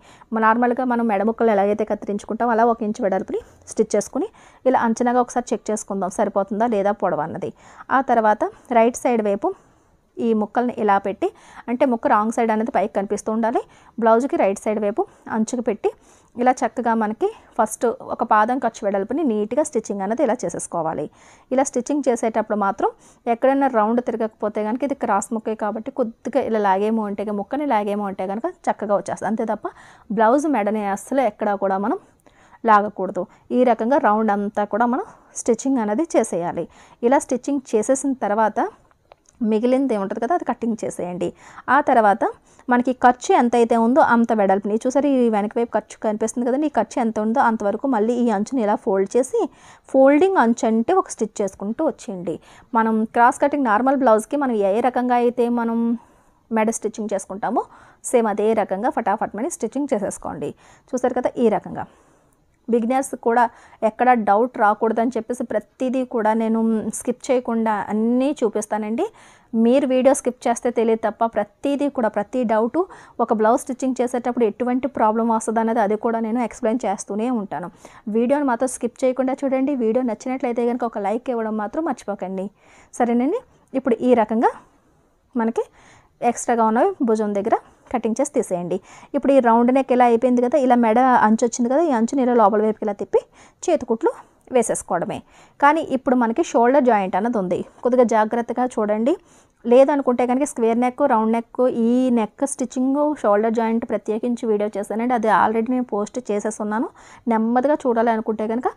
నార్మల్గా మనం మెడ ముక్కలు ఎలాగైతే కత్తిరించుకుంటాం అలా ఒక ఇంచు వెడల్పుని స్టిచ్ చేసుకుని ఇలా అంచనాగా ఒకసారి చెక్ చేసుకుందాం సరిపోతుందా లేదా పొడవన్నది ఆ తర్వాత రైట్ సైడ్ వైపు ఈ ముక్కల్ని ఇలా పెట్టి అంటే ముక్క రాంగ్ సైడ్ అనేది పైకి కనిపిస్తూ ఉండాలి బ్లౌజ్కి రైట్ సైడ్ వైపు అంచుకు పెట్టి ఇలా చక్కగా మనకి ఫస్ట్ ఒక పాదం ఖర్చు వెడల్పుని నీట్గా స్టిచ్చింగ్ అనేది ఇలా చేసేసుకోవాలి ఇలా స్టిచ్చింగ్ చేసేటప్పుడు మాత్రం ఎక్కడైనా రౌండ్ తిరగకపోతే కనుక ఇది క్రాస్ ముక్కే కాబట్టి కొద్దిగా ఇలా లాగేమో ఉంటే ముక్కని లాగేమో ఉంటే కనుక చక్కగా వచ్చేస్తుంది అంతే తప్ప బ్లౌజ్ మెడని అస్సలు ఎక్కడా కూడా మనం లాగకూడదు ఈ రకంగా రౌండ్ అంతా కూడా మనం స్టిచ్చింగ్ అనేది చేసేయాలి ఇలా స్టిచ్చింగ్ చేసేసిన తర్వాత మిగిలింది ఉంటుంది కదా అది కట్టింగ్ చేసేయండి ఆ తర్వాత మనకి ఖర్చు ఎంత అయితే ఉందో అంత వెడల్పుని చూసారు ఈ వెనక వైపు ఖర్చు కనిపిస్తుంది కదండి ఈ ఖర్చు ఎంత ఉందో అంతవరకు మళ్ళీ ఈ అంచుని ఇలా ఫోల్డ్ చేసి ఫోల్డింగ్ అంచు అంటే ఒక స్టిచ్ చేసుకుంటూ వచ్చేయండి మనం క్రాస్ కటింగ్ నార్మల్ బ్లౌజ్కి మనం ఏ రకంగా అయితే మనం మెడ స్టిచ్చింగ్ చేసుకుంటామో సేమ్ అదే రకంగా ఫటాఫట్ మని స్టిచ్చింగ్ చేసేసుకోండి చూసారు కదా ఈ రకంగా బిగినర్స్ కూడా ఎక్కడ డౌట్ రాకూడదని చెప్పేసి ప్రతిదీ కూడా నేను స్కిప్ చేయకుండా అన్నీ చూపిస్తానండి మీరు వీడియో స్కిప్ చేస్తే తెలియదు తప్ప ప్రతిదీ కూడా ప్రతి డౌటు ఒక బ్లౌజ్ స్టిచ్చింగ్ చేసేటప్పుడు ఎటువంటి ప్రాబ్లం వస్తుంది అనేది అది కూడా నేను ఎక్స్ప్లెయిన్ చేస్తూనే ఉంటాను వీడియోని మాత్రం స్కిప్ చేయకుండా చూడండి వీడియో నచ్చినట్లయితే కనుక ఒక లైక్ ఇవ్వడం మాత్రం మర్చిపోకండి సరేనండి ఇప్పుడు ఈ రకంగా మనకి ఎక్స్ట్రాగా ఉన్నవి భుజం దగ్గర కటింగ్ చేసి తీసేయండి ఇప్పుడు ఈ రౌండ్ నెక్ ఇలా అయిపోయింది కదా ఇలా మెడ అంచు వచ్చింది కదా ఈ అంచుని ఇలా లోపల వైపుకి ఇలా తిప్పి చేతికుట్లు వేసేసుకోవడమే కానీ ఇప్పుడు మనకి షోల్డర్ జాయింట్ అన్నది ఉంది కొద్దిగా జాగ్రత్తగా చూడండి లేదనుకుంటే కనుక స్క్వేర్ నెక్ రౌండ్ నెక్ ఈ నెక్ స్టిచ్చింగ్ షోల్డర్ జాయింట్ ప్రత్యేకించి వీడియో చేశానండి అది ఆల్రెడీ నేను పోస్ట్ చేసేస్తున్నాను నెమ్మదిగా చూడాలి అనుకుంటే కనుక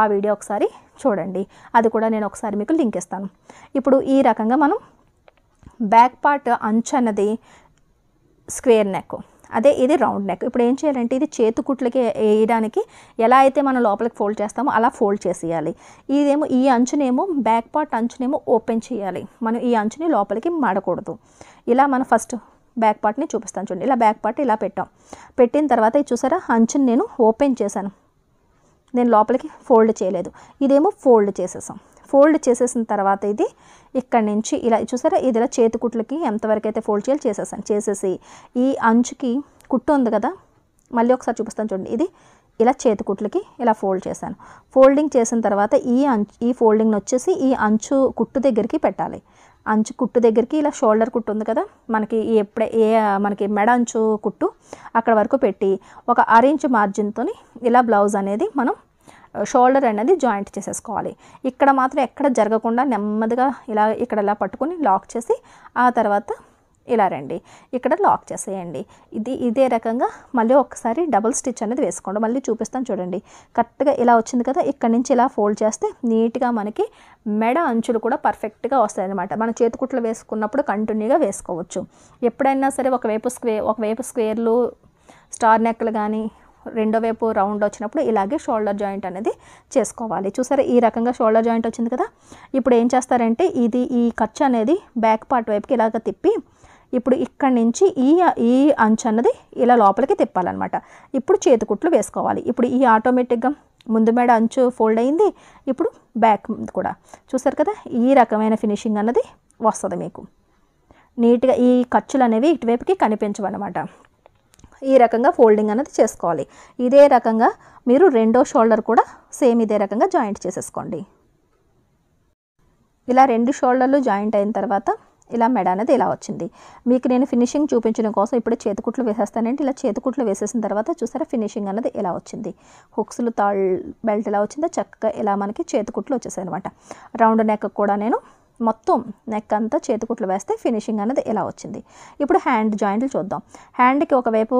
ఆ వీడియో ఒకసారి చూడండి అది కూడా నేను ఒకసారి మీకు లింక్ ఇస్తాను ఇప్పుడు ఈ రకంగా మనం బ్యాక్ పార్ట్ అంచు అన్నది స్క్వేర్ నెక్ అదే ఇది రౌండ్ నెక్ ఇప్పుడు ఏం చేయాలంటే ఇది చేతుకుట్లకి కుట్లకి వేయడానికి ఎలా అయితే మనం లోపలికి ఫోల్డ్ చేస్తామో అలా ఫోల్డ్ చేసేయాలి ఇదేమో ఈ అంచునేమో బ్యాక్ పార్ట్ అంచునేమో ఓపెన్ చేయాలి మనం ఈ అంచుని లోపలికి మాడకూడదు ఇలా మనం ఫస్ట్ బ్యాక్ పార్ట్ని చూపిస్తాను చూడండి ఇలా బ్యాక్ పార్ట్ ఇలా పెట్టాం పెట్టిన తర్వాత ఇది చూసారా అంచుని నేను ఓపెన్ చేశాను నేను లోపలికి ఫోల్డ్ చేయలేదు ఇదేమో ఫోల్డ్ చేసేసాం ఫోల్డ్ చేసేసిన తర్వాత ఇది ఇక్కడ నుంచి ఇలా చూసారా ఇది ఇలా చేతి కుట్లకి ఎంతవరకు అయితే ఫోల్డ్ చేయాలి చేసేసాను చేసేసి ఈ అంచుకి కుట్టు ఉంది కదా మళ్ళీ ఒకసారి చూపిస్తాను చూడండి ఇది ఇలా చేతి కుట్లకి ఇలా ఫోల్డ్ చేశాను ఫోల్డింగ్ చేసిన తర్వాత ఈ అంచు ఈ ఫోల్డింగ్ని వచ్చేసి ఈ అంచు కుట్టు దగ్గరికి పెట్టాలి అంచు కుట్టు దగ్గరికి ఇలా షోల్డర్ కుట్టు ఉంది కదా మనకి ఎప్పుడే ఏ మనకి మెడ అంచు కుట్టు అక్కడ వరకు పెట్టి ఒక ఇంచు మార్జిన్తో ఇలా బ్లౌజ్ అనేది మనం షోల్డర్ అనేది జాయింట్ చేసేసుకోవాలి ఇక్కడ మాత్రం ఎక్కడ జరగకుండా నెమ్మదిగా ఇలా ఇక్కడ ఇలా పట్టుకుని లాక్ చేసి ఆ తర్వాత ఇలా రండి ఇక్కడ లాక్ చేసేయండి ఇది ఇదే రకంగా మళ్ళీ ఒకసారి డబుల్ స్టిచ్ అనేది వేసుకోండి మళ్ళీ చూపిస్తాను చూడండి కరెక్ట్గా ఇలా వచ్చింది కదా ఇక్కడ నుంచి ఇలా ఫోల్డ్ చేస్తే నీట్గా మనకి మెడ అంచులు కూడా పర్ఫెక్ట్గా వస్తాయి అనమాట మన చేతికుట్లు వేసుకున్నప్పుడు కంటిన్యూగా వేసుకోవచ్చు ఎప్పుడైనా సరే ఒకవైపు స్క్వే ఒకవైపు స్క్వేర్లు స్టార్ నెక్లు కానీ రెండో వైపు రౌండ్ వచ్చినప్పుడు ఇలాగే షోల్డర్ జాయింట్ అనేది చేసుకోవాలి చూసారా ఈ రకంగా షోల్డర్ జాయింట్ వచ్చింది కదా ఇప్పుడు ఏం చేస్తారంటే ఇది ఈ ఖర్చు అనేది బ్యాక్ పార్ట్ వైపుకి ఇలాగ తిప్పి ఇప్పుడు ఇక్కడి నుంచి ఈ ఈ అంచు అన్నది ఇలా లోపలికి తిప్పాలన్నమాట ఇప్పుడు చేతికుట్లు వేసుకోవాలి ఇప్పుడు ఈ ఆటోమేటిక్గా ముందు మేడ అంచు ఫోల్డ్ అయింది ఇప్పుడు బ్యాక్ కూడా చూసారు కదా ఈ రకమైన ఫినిషింగ్ అన్నది వస్తుంది మీకు నీట్గా ఈ ఖర్చులు అనేవి ఇటువైపుకి కనిపించవన్నమాట ఈ రకంగా ఫోల్డింగ్ అనేది చేసుకోవాలి ఇదే రకంగా మీరు రెండో షోల్డర్ కూడా సేమ్ ఇదే రకంగా జాయింట్ చేసేసుకోండి ఇలా రెండు షోల్డర్లు జాయింట్ అయిన తర్వాత ఇలా మెడ అనేది ఇలా వచ్చింది మీకు నేను ఫినిషింగ్ చూపించడం కోసం ఇప్పుడు చేతికుట్లు వేసేస్తానంటే ఇలా చేతికుట్లు వేసేసిన తర్వాత చూసారా ఫినిషింగ్ అనేది ఇలా వచ్చింది హుక్స్లు తాళ్ బెల్ట్ ఎలా వచ్చిందో చక్కగా ఇలా మనకి చేతికుట్లు వచ్చేసాయి అనమాట రౌండ్ నెక్ కూడా నేను మొత్తం నెక్ అంతా చేతికుట్లు వేస్తే ఫినిషింగ్ అనేది ఇలా వచ్చింది ఇప్పుడు హ్యాండ్ జాయింట్లు చూద్దాం హ్యాండ్కి ఒకవైపు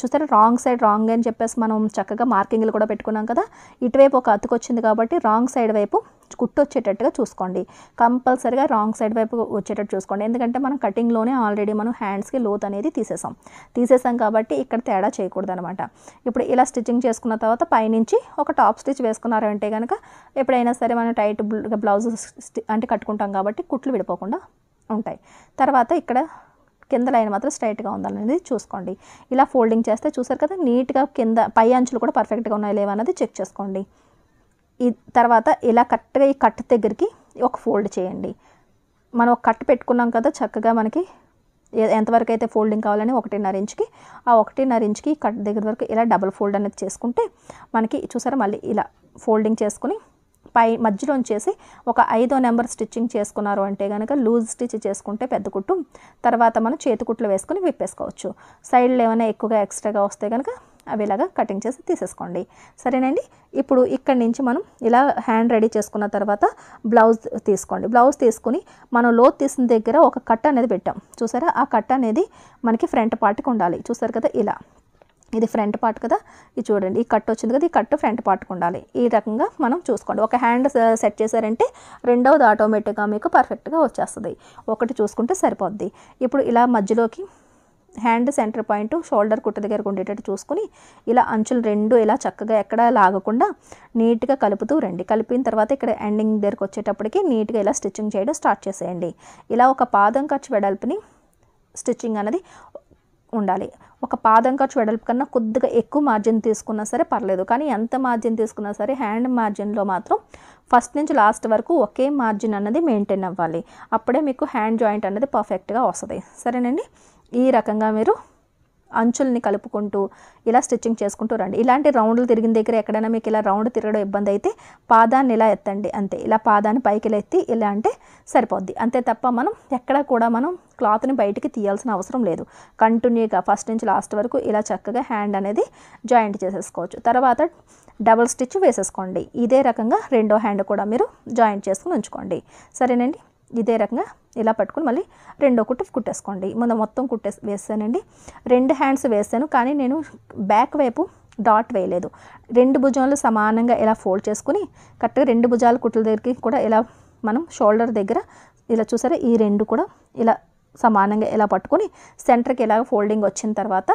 చూస్తారా రాంగ్ సైడ్ రాంగ్ అని చెప్పేసి మనం చక్కగా మార్కింగ్లు కూడా పెట్టుకున్నాం కదా ఇటువైపు ఒక అతుకొచ్చింది కాబట్టి రాంగ్ సైడ్ వైపు కుట్టొచ్చేటట్టుగా చూసుకోండి కంపల్సరిగా రాంగ్ సైడ్ వైపు వచ్చేటట్టు చూసుకోండి ఎందుకంటే మనం కటింగ్లోనే ఆల్రెడీ మనం హ్యాండ్స్కి లోత్ అనేది తీసేసాం తీసేసాం కాబట్టి ఇక్కడ తేడా చేయకూడదు అనమాట ఇప్పుడు ఇలా స్టిచ్చింగ్ చేసుకున్న తర్వాత పైనుంచి ఒక టాప్ స్టిచ్ వేసుకున్నారంటే కనుక ఎప్పుడైనా సరే మనం టైట్ బ్లౌజ్ అంటే కట్టుకుంటాం కాబట్టి కుట్లు విడిపోకుండా ఉంటాయి తర్వాత ఇక్కడ కింద లైన్ మాత్రం స్ట్రైట్గా ఉందనేది చూసుకోండి ఇలా ఫోల్డింగ్ చేస్తే చూసారు కదా నీట్గా కింద పై అంచులు కూడా పర్ఫెక్ట్గా ఉన్నాయి లేవన్నది చెక్ చేసుకోండి తర్వాత ఇలా కరెక్ట్గా ఈ కట్ దగ్గరికి ఒక ఫోల్డ్ చేయండి మనం ఒక కట్ పెట్టుకున్నాం కదా చక్కగా మనకి ఎంతవరకు అయితే ఫోల్డింగ్ కావాలని ఒకటిన్నర ఇంచుకి ఆ ఒకటిన్నర ఇంచుకి కట్ దగ్గర వరకు ఇలా డబుల్ ఫోల్డ్ అనేది చేసుకుంటే మనకి చూసారా మళ్ళీ ఇలా ఫోల్డింగ్ చేసుకుని పై మధ్యలోంచేసి ఒక ఐదో నెంబర్ స్టిచ్చింగ్ చేసుకున్నారు అంటే కనుక లూజ్ స్టిచ్ చేసుకుంటే పెద్ద కుట్టు తర్వాత మనం చేతి కుట్లు వేసుకుని విప్పేసుకోవచ్చు సైడ్లో ఏమైనా ఎక్కువగా ఎక్స్ట్రాగా వస్తే కనుక అవి ఇలాగా కటింగ్ చేసి తీసేసుకోండి సరేనండి ఇప్పుడు ఇక్కడ నుంచి మనం ఇలా హ్యాండ్ రెడీ చేసుకున్న తర్వాత బ్లౌజ్ తీసుకోండి బ్లౌజ్ తీసుకుని మనం లోత్ తీసిన దగ్గర ఒక కట్ అనేది పెట్టాం చూసారా ఆ కట్ అనేది మనకి ఫ్రంట్ పార్ట్కి ఉండాలి చూసారు కదా ఇలా ఇది ఫ్రంట్ పార్ట్ కదా ఇది చూడండి ఈ కట్ వచ్చింది కదా ఈ కట్ ఫ్రంట్ పార్ట్కి ఉండాలి ఈ రకంగా మనం చూసుకోండి ఒక హ్యాండ్ సెట్ చేశారంటే రెండవది ఆటోమేటిక్గా మీకు పర్ఫెక్ట్గా వచ్చేస్తుంది ఒకటి చూసుకుంటే సరిపోద్ది ఇప్పుడు ఇలా మధ్యలోకి హ్యాండ్ సెంటర్ పాయింట్ షోల్డర్ కుట్ట దగ్గరకు ఉండేటట్టు చూసుకుని ఇలా అంచులు రెండు ఇలా చక్కగా ఎక్కడా లాగకుండా నీట్గా కలుపుతూ రండి కలిపిన తర్వాత ఇక్కడ ఎండింగ్ దగ్గరకు వచ్చేటప్పటికి నీట్గా ఇలా స్టిచ్చింగ్ చేయడం స్టార్ట్ చేసేయండి ఇలా ఒక పాదం ఖర్చు వెడల్పుని స్టిచ్చింగ్ అనేది ఉండాలి ఒక పాదం ఖర్చు వెడల్పు కన్నా కొద్దిగా ఎక్కువ మార్జిన్ తీసుకున్నా సరే పర్లేదు కానీ ఎంత మార్జిన్ తీసుకున్నా సరే హ్యాండ్ మార్జిన్లో మాత్రం ఫస్ట్ నుంచి లాస్ట్ వరకు ఒకే మార్జిన్ అన్నది మెయింటైన్ అవ్వాలి అప్పుడే మీకు హ్యాండ్ జాయింట్ అనేది పర్ఫెక్ట్గా వస్తుంది సరేనండి ఈ రకంగా మీరు అంచుల్ని కలుపుకుంటూ ఇలా స్టిచ్చింగ్ చేసుకుంటూ రండి ఇలాంటి రౌండ్లు తిరిగిన దగ్గర ఎక్కడైనా మీకు ఇలా రౌండ్ తిరగడం ఇబ్బంది అయితే పాదాన్ని ఇలా ఎత్తండి అంతే ఇలా పాదాన్ని పైకి ఎత్తి ఇలా అంటే సరిపోద్ది అంతే తప్ప మనం ఎక్కడ కూడా మనం క్లాత్ని బయటికి తీయాల్సిన అవసరం లేదు కంటిన్యూగా ఫస్ట్ నుంచి లాస్ట్ వరకు ఇలా చక్కగా హ్యాండ్ అనేది జాయింట్ చేసేసుకోవచ్చు తర్వాత డబల్ స్టిచ్ వేసేసుకోండి ఇదే రకంగా రెండో హ్యాండ్ కూడా మీరు జాయింట్ చేసుకుని ఉంచుకోండి సరేనండి ఇదే రకంగా ఇలా పట్టుకుని మళ్ళీ రెండో కుట్టు కుట్టేసుకోండి మొన్న మొత్తం కుట్టే వేసానండి రెండు హ్యాండ్స్ వేసాను కానీ నేను బ్యాక్ వైపు డాట్ వేయలేదు రెండు భుజాలు సమానంగా ఇలా ఫోల్డ్ చేసుకుని కరెక్ట్గా రెండు భుజాలు కుట్ల దగ్గరికి కూడా ఇలా మనం షోల్డర్ దగ్గర ఇలా చూసారా ఈ రెండు కూడా ఇలా సమానంగా ఇలా పట్టుకొని సెంటర్కి ఇలా ఫోల్డింగ్ వచ్చిన తర్వాత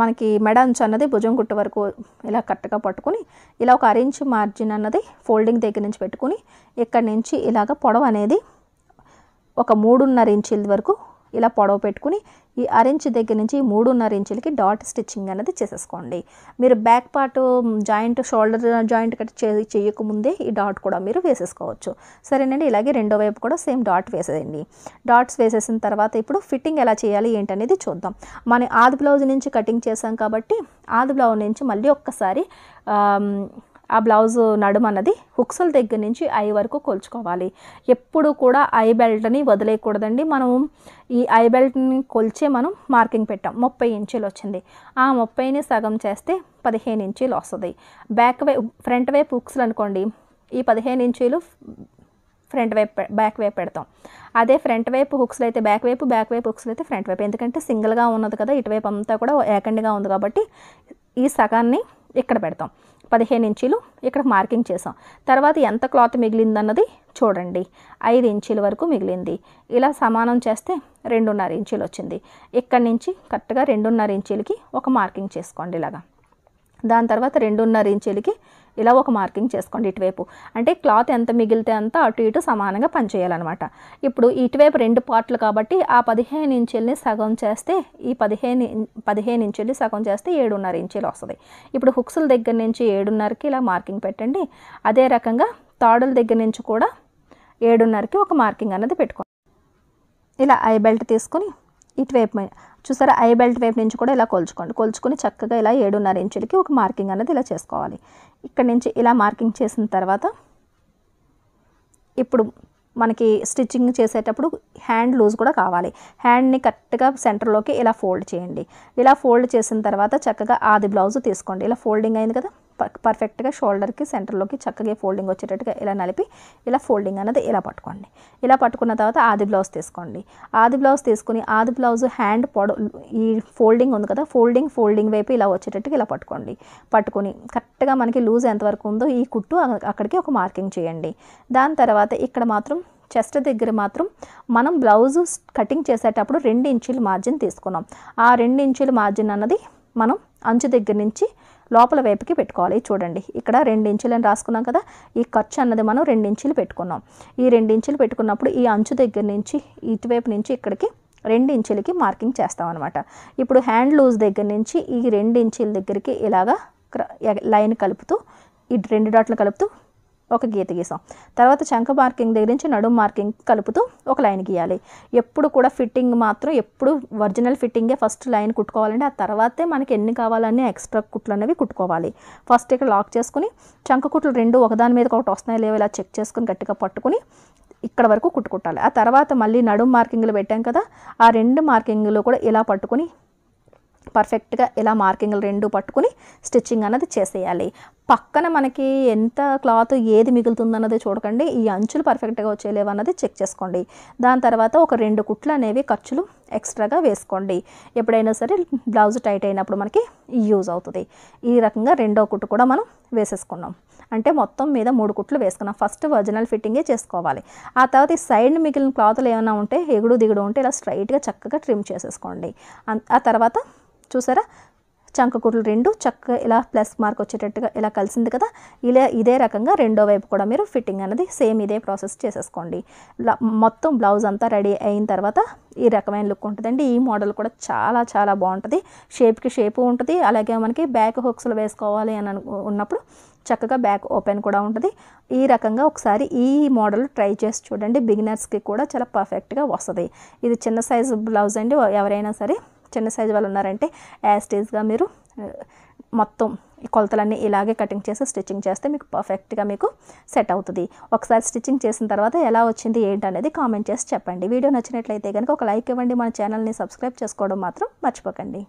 మనకి మెడ అంచు అన్నది భుజం గుట్టు వరకు ఇలా కరెక్ట్గా పట్టుకుని ఇలా ఒక అరెంజ్ మార్జిన్ అన్నది ఫోల్డింగ్ దగ్గర నుంచి పెట్టుకుని ఇక్కడి నుంచి ఇలాగ పొడవు అనేది ఒక మూడున్నర ఇంచుల వరకు ఇలా పొడవు పెట్టుకుని ఈ అరెంచ్ దగ్గర నుంచి మూడున్నర ఇంచులకి డాట్ స్టిచ్చింగ్ అనేది చేసేసుకోండి మీరు back part joint shoulder joint cut చేయకముందే ఈ డాట్ కూడా మీరు వేసేసుకోవచ్చు సరేనండి ఇలాగే రెండో వైపు కూడా సేమ్ డాట్ వేసేయండి డాట్స్ వేసేసిన తర్వాత ఇప్పుడు ఫిట్టింగ్ ఎలా చేయాలి ఏంటనేది చూద్దాం మన ఆది బ్లౌజ్ నుంచి కటింగ్ చేసాం కాబట్టి ఆది బ్లౌజ్ నుంచి మళ్ళీ ఒక్కసారి ఆ బ్లౌజ్ నడుము అన్నది హుక్సల దగ్గర నుంచి ఐ వరకు కొలుచుకోవాలి ఎప్పుడు కూడా ఐ బెల్ట్ని వదిలేయకూడదండి మనం ఈ ఐ బెల్ట్ని కొలిచే మనం మార్కింగ్ పెట్టాం ముప్పై ఇంచీలు వచ్చింది ఆ ముప్పైని సగం చేస్తే పదిహేను ఇంచీలు వస్తుంది బ్యాక్ వే ఫ్రంట్ వైపు హుక్స్లు అనుకోండి ఈ పదిహేను ఇంచీలు ఫ్రంట్ వైపు బ్యాక్ వైపు పెడతాం అదే ఫ్రంట్ వైపు హుక్స్లు అయితే బ్యాక్ వైపు బ్యాక్ వైపు హుక్స్లు అయితే ఫ్రంట్ వైపు ఎందుకంటే సింగిల్గా ఉన్నది కదా ఇటువైపు అంతా కూడా ఏకండిగా ఉంది కాబట్టి ఈ సగాన్ని ఇక్కడ పెడతాం పదిహేను ఇంచులు ఇక్కడ మార్కింగ్ చేసాం తర్వాత ఎంత క్లాత్ మిగిలిందన్నది చూడండి ఐదు ఇంచుల వరకు మిగిలింది ఇలా సమానం చేస్తే రెండున్నర ఇంచీలు వచ్చింది ఇక్కడి నుంచి కరెక్ట్గా రెండున్నర ఇంచీలకి ఒక మార్కింగ్ చేసుకోండి ఇలాగా దాని తర్వాత రెండున్నర ఇంచీలకి ఇలా ఒక మార్కింగ్ చేసుకోండి ఇటువైపు అంటే క్లాత్ ఎంత మిగిలితే అంత అటు ఇటు సమానంగా పనిచేయాలన్నమాట ఇప్పుడు ఇటువైపు రెండు పార్ట్లు కాబట్టి ఆ పదిహేను ఇంచుల్ని సగం చేస్తే ఈ పదిహేను పదిహేను ఇంచుల్ని సగం చేస్తే ఏడున్నర ఇంచులు వస్తుంది ఇప్పుడు హుక్స్ల దగ్గర నుంచి ఏడున్నరకి ఇలా మార్కింగ్ పెట్టండి అదే రకంగా తాడుల దగ్గర నుంచి కూడా ఏడున్నరకి ఒక మార్కింగ్ అనేది పెట్టుకోండి ఇలా ఐ బెల్ట్ తీసుకొని ఇటువైపు చూసారా ఐ బెల్ట్ వైపు నుంచి కూడా ఇలా కొలుచుకోండి కొలుచుకుని చక్కగా ఇలా ఏడున్నర ఇంచులకి ఒక మార్కింగ్ అనేది ఇలా చేసుకోవాలి ఇక్కడ నుంచి ఇలా మార్కింగ్ చేసిన తర్వాత ఇప్పుడు మనకి స్టిచ్చింగ్ చేసేటప్పుడు హ్యాండ్ లూజ్ కూడా కావాలి హ్యాండ్ని కరెక్ట్గా సెంటర్లోకి ఇలా ఫోల్డ్ చేయండి ఇలా ఫోల్డ్ చేసిన తర్వాత చక్కగా ఆది బ్లౌజ్ తీసుకోండి ఇలా ఫోల్డింగ్ అయింది కదా పర్ఫెక్ట్గా షోల్డర్కి సెంటర్లోకి చక్కగా ఫోల్డింగ్ వచ్చేటట్టుగా ఇలా నలిపి ఇలా ఫోల్డింగ్ అనేది ఇలా పట్టుకోండి ఇలా పట్టుకున్న తర్వాత ఆది బ్లౌజ్ తీసుకోండి ఆది బ్లౌజ్ తీసుకుని ఆది బ్లౌజ్ హ్యాండ్ పొడ ఈ ఫోల్డింగ్ ఉంది కదా ఫోల్డింగ్ ఫోల్డింగ్ వైపు ఇలా వచ్చేటట్టుగా ఇలా పట్టుకోండి పట్టుకుని కరెక్ట్గా మనకి లూజ్ ఎంతవరకు ఉందో ఈ కుట్టు అక్కడికి ఒక మార్కింగ్ చేయండి దాని తర్వాత ఇక్కడ మాత్రం చెస్ట్ దగ్గర మాత్రం మనం బ్లౌజ్ కటింగ్ చేసేటప్పుడు రెండు ఇంచులు మార్జిన్ తీసుకున్నాం ఆ రెండు ఇంచుల మార్జిన్ అన్నది మనం అంచు దగ్గర నుంచి లోపల వైపుకి పెట్టుకోవాలి చూడండి ఇక్కడ రెండు ఇంచులు అని రాసుకున్నాం కదా ఈ ఖర్చు అన్నది మనం రెండు ఇంచులు పెట్టుకున్నాం ఈ రెండు ఇంచులు పెట్టుకున్నప్పుడు ఈ అంచు దగ్గర నుంచి ఇటువైపు నుంచి ఇక్కడికి రెండు ఇంచులకి మార్కింగ్ చేస్తాం అనమాట ఇప్పుడు హ్యాండ్ లూజ్ దగ్గర నుంచి ఈ రెండు ఇంచుల దగ్గరికి ఇలాగా లైన్ కలుపుతూ ఈ రెండు డాట్లు కలుపుతూ ఒక గీత గీసాం తర్వాత చంక మార్కింగ్ దగ్గర నుంచి నడుము మార్కింగ్ కలుపుతూ ఒక లైన్ గీయాలి ఎప్పుడు కూడా ఫిట్టింగ్ మాత్రం ఎప్పుడు ఒరిజినల్ ఫిట్టింగే ఫస్ట్ లైన్ కుట్టుకోవాలండి ఆ తర్వాతే మనకి ఎన్ని కావాలన్నీ ఎక్స్ట్రా కుట్లు అనేవి కుట్టుకోవాలి ఫస్ట్ ఇక్కడ లాక్ చేసుకుని చంక కుట్లు రెండు ఒకదాని మీద ఒకటి వస్తున్నాయి లేవు ఇలా చెక్ చేసుకుని గట్టిగా పట్టుకుని ఇక్కడ వరకు కుట్టుకుట్టాలి ఆ తర్వాత మళ్ళీ నడుము మార్కింగ్లు పెట్టాం కదా ఆ రెండు మార్కింగ్లు కూడా ఇలా పట్టుకుని పర్ఫెక్ట్గా ఇలా మార్కింగ్లు రెండు పట్టుకుని స్టిచ్చింగ్ అన్నది చేసేయాలి పక్కన మనకి ఎంత క్లాత్ ఏది మిగులుతుందన్నది చూడకండి ఈ అంచులు పర్ఫెక్ట్గా వచ్చేలేవు అన్నది చెక్ చేసుకోండి దాని తర్వాత ఒక రెండు కుట్లు అనేవి ఖర్చులు ఎక్స్ట్రాగా వేసుకోండి ఎప్పుడైనా సరే బ్లౌజ్ టైట్ అయినప్పుడు మనకి యూజ్ అవుతుంది ఈ రకంగా రెండో కుట్టు కూడా మనం వేసేసుకున్నాం అంటే మొత్తం మీద మూడు కుట్లు వేసుకున్నాం ఫస్ట్ ఒరిజినల్ ఫిట్టింగే చేసుకోవాలి ఆ తర్వాత ఈ సైడ్ మిగిలిన క్లాత్లు ఏమైనా ఉంటే ఎగుడు దిగుడు ఉంటే ఇలా స్ట్రైట్గా చక్కగా ట్రిమ్ చేసేసుకోండి ఆ తర్వాత చూసారా చంకకుట్లు రెండు చక్క ఇలా ప్లస్ మార్క్ వచ్చేటట్టుగా ఇలా కలిసింది కదా ఇలా ఇదే రకంగా రెండో వైపు కూడా మీరు ఫిట్టింగ్ అనేది సేమ్ ఇదే ప్రాసెస్ చేసేసుకోండి మొత్తం బ్లౌజ్ అంతా రెడీ అయిన తర్వాత ఈ రకమైన లుక్ ఉంటుందండి ఈ మోడల్ కూడా చాలా చాలా బాగుంటుంది షేప్కి షేపు ఉంటుంది అలాగే మనకి బ్యాక్ హుక్స్లు వేసుకోవాలి అని ఉన్నప్పుడు చక్కగా బ్యాక్ ఓపెన్ కూడా ఉంటుంది ఈ రకంగా ఒకసారి ఈ మోడల్ ట్రై చేసి చూడండి బిగినర్స్కి కూడా చాలా పర్ఫెక్ట్గా వస్తుంది ఇది చిన్న సైజు బ్లౌజ్ అండి ఎవరైనా సరే చిన్న సైజు వాళ్ళు ఉన్నారంటే స్టేజ్గా మీరు uh, మొత్తం కొలతలన్నీ ఇలాగే కటింగ్ చేసి స్టిచ్చింగ్ చేస్తే మీకు పర్ఫెక్ట్గా మీకు సెట్ అవుతుంది ఒకసారి స్టిచ్చింగ్ చేసిన తర్వాత ఎలా వచ్చింది ఏంటి అనేది కామెంట్ చేసి చెప్పండి వీడియో నచ్చినట్లయితే కనుక ఒక లైక్ ఇవ్వండి మన ఛానల్ని సబ్స్క్రైబ్ చేసుకోవడం మాత్రం మర్చిపోకండి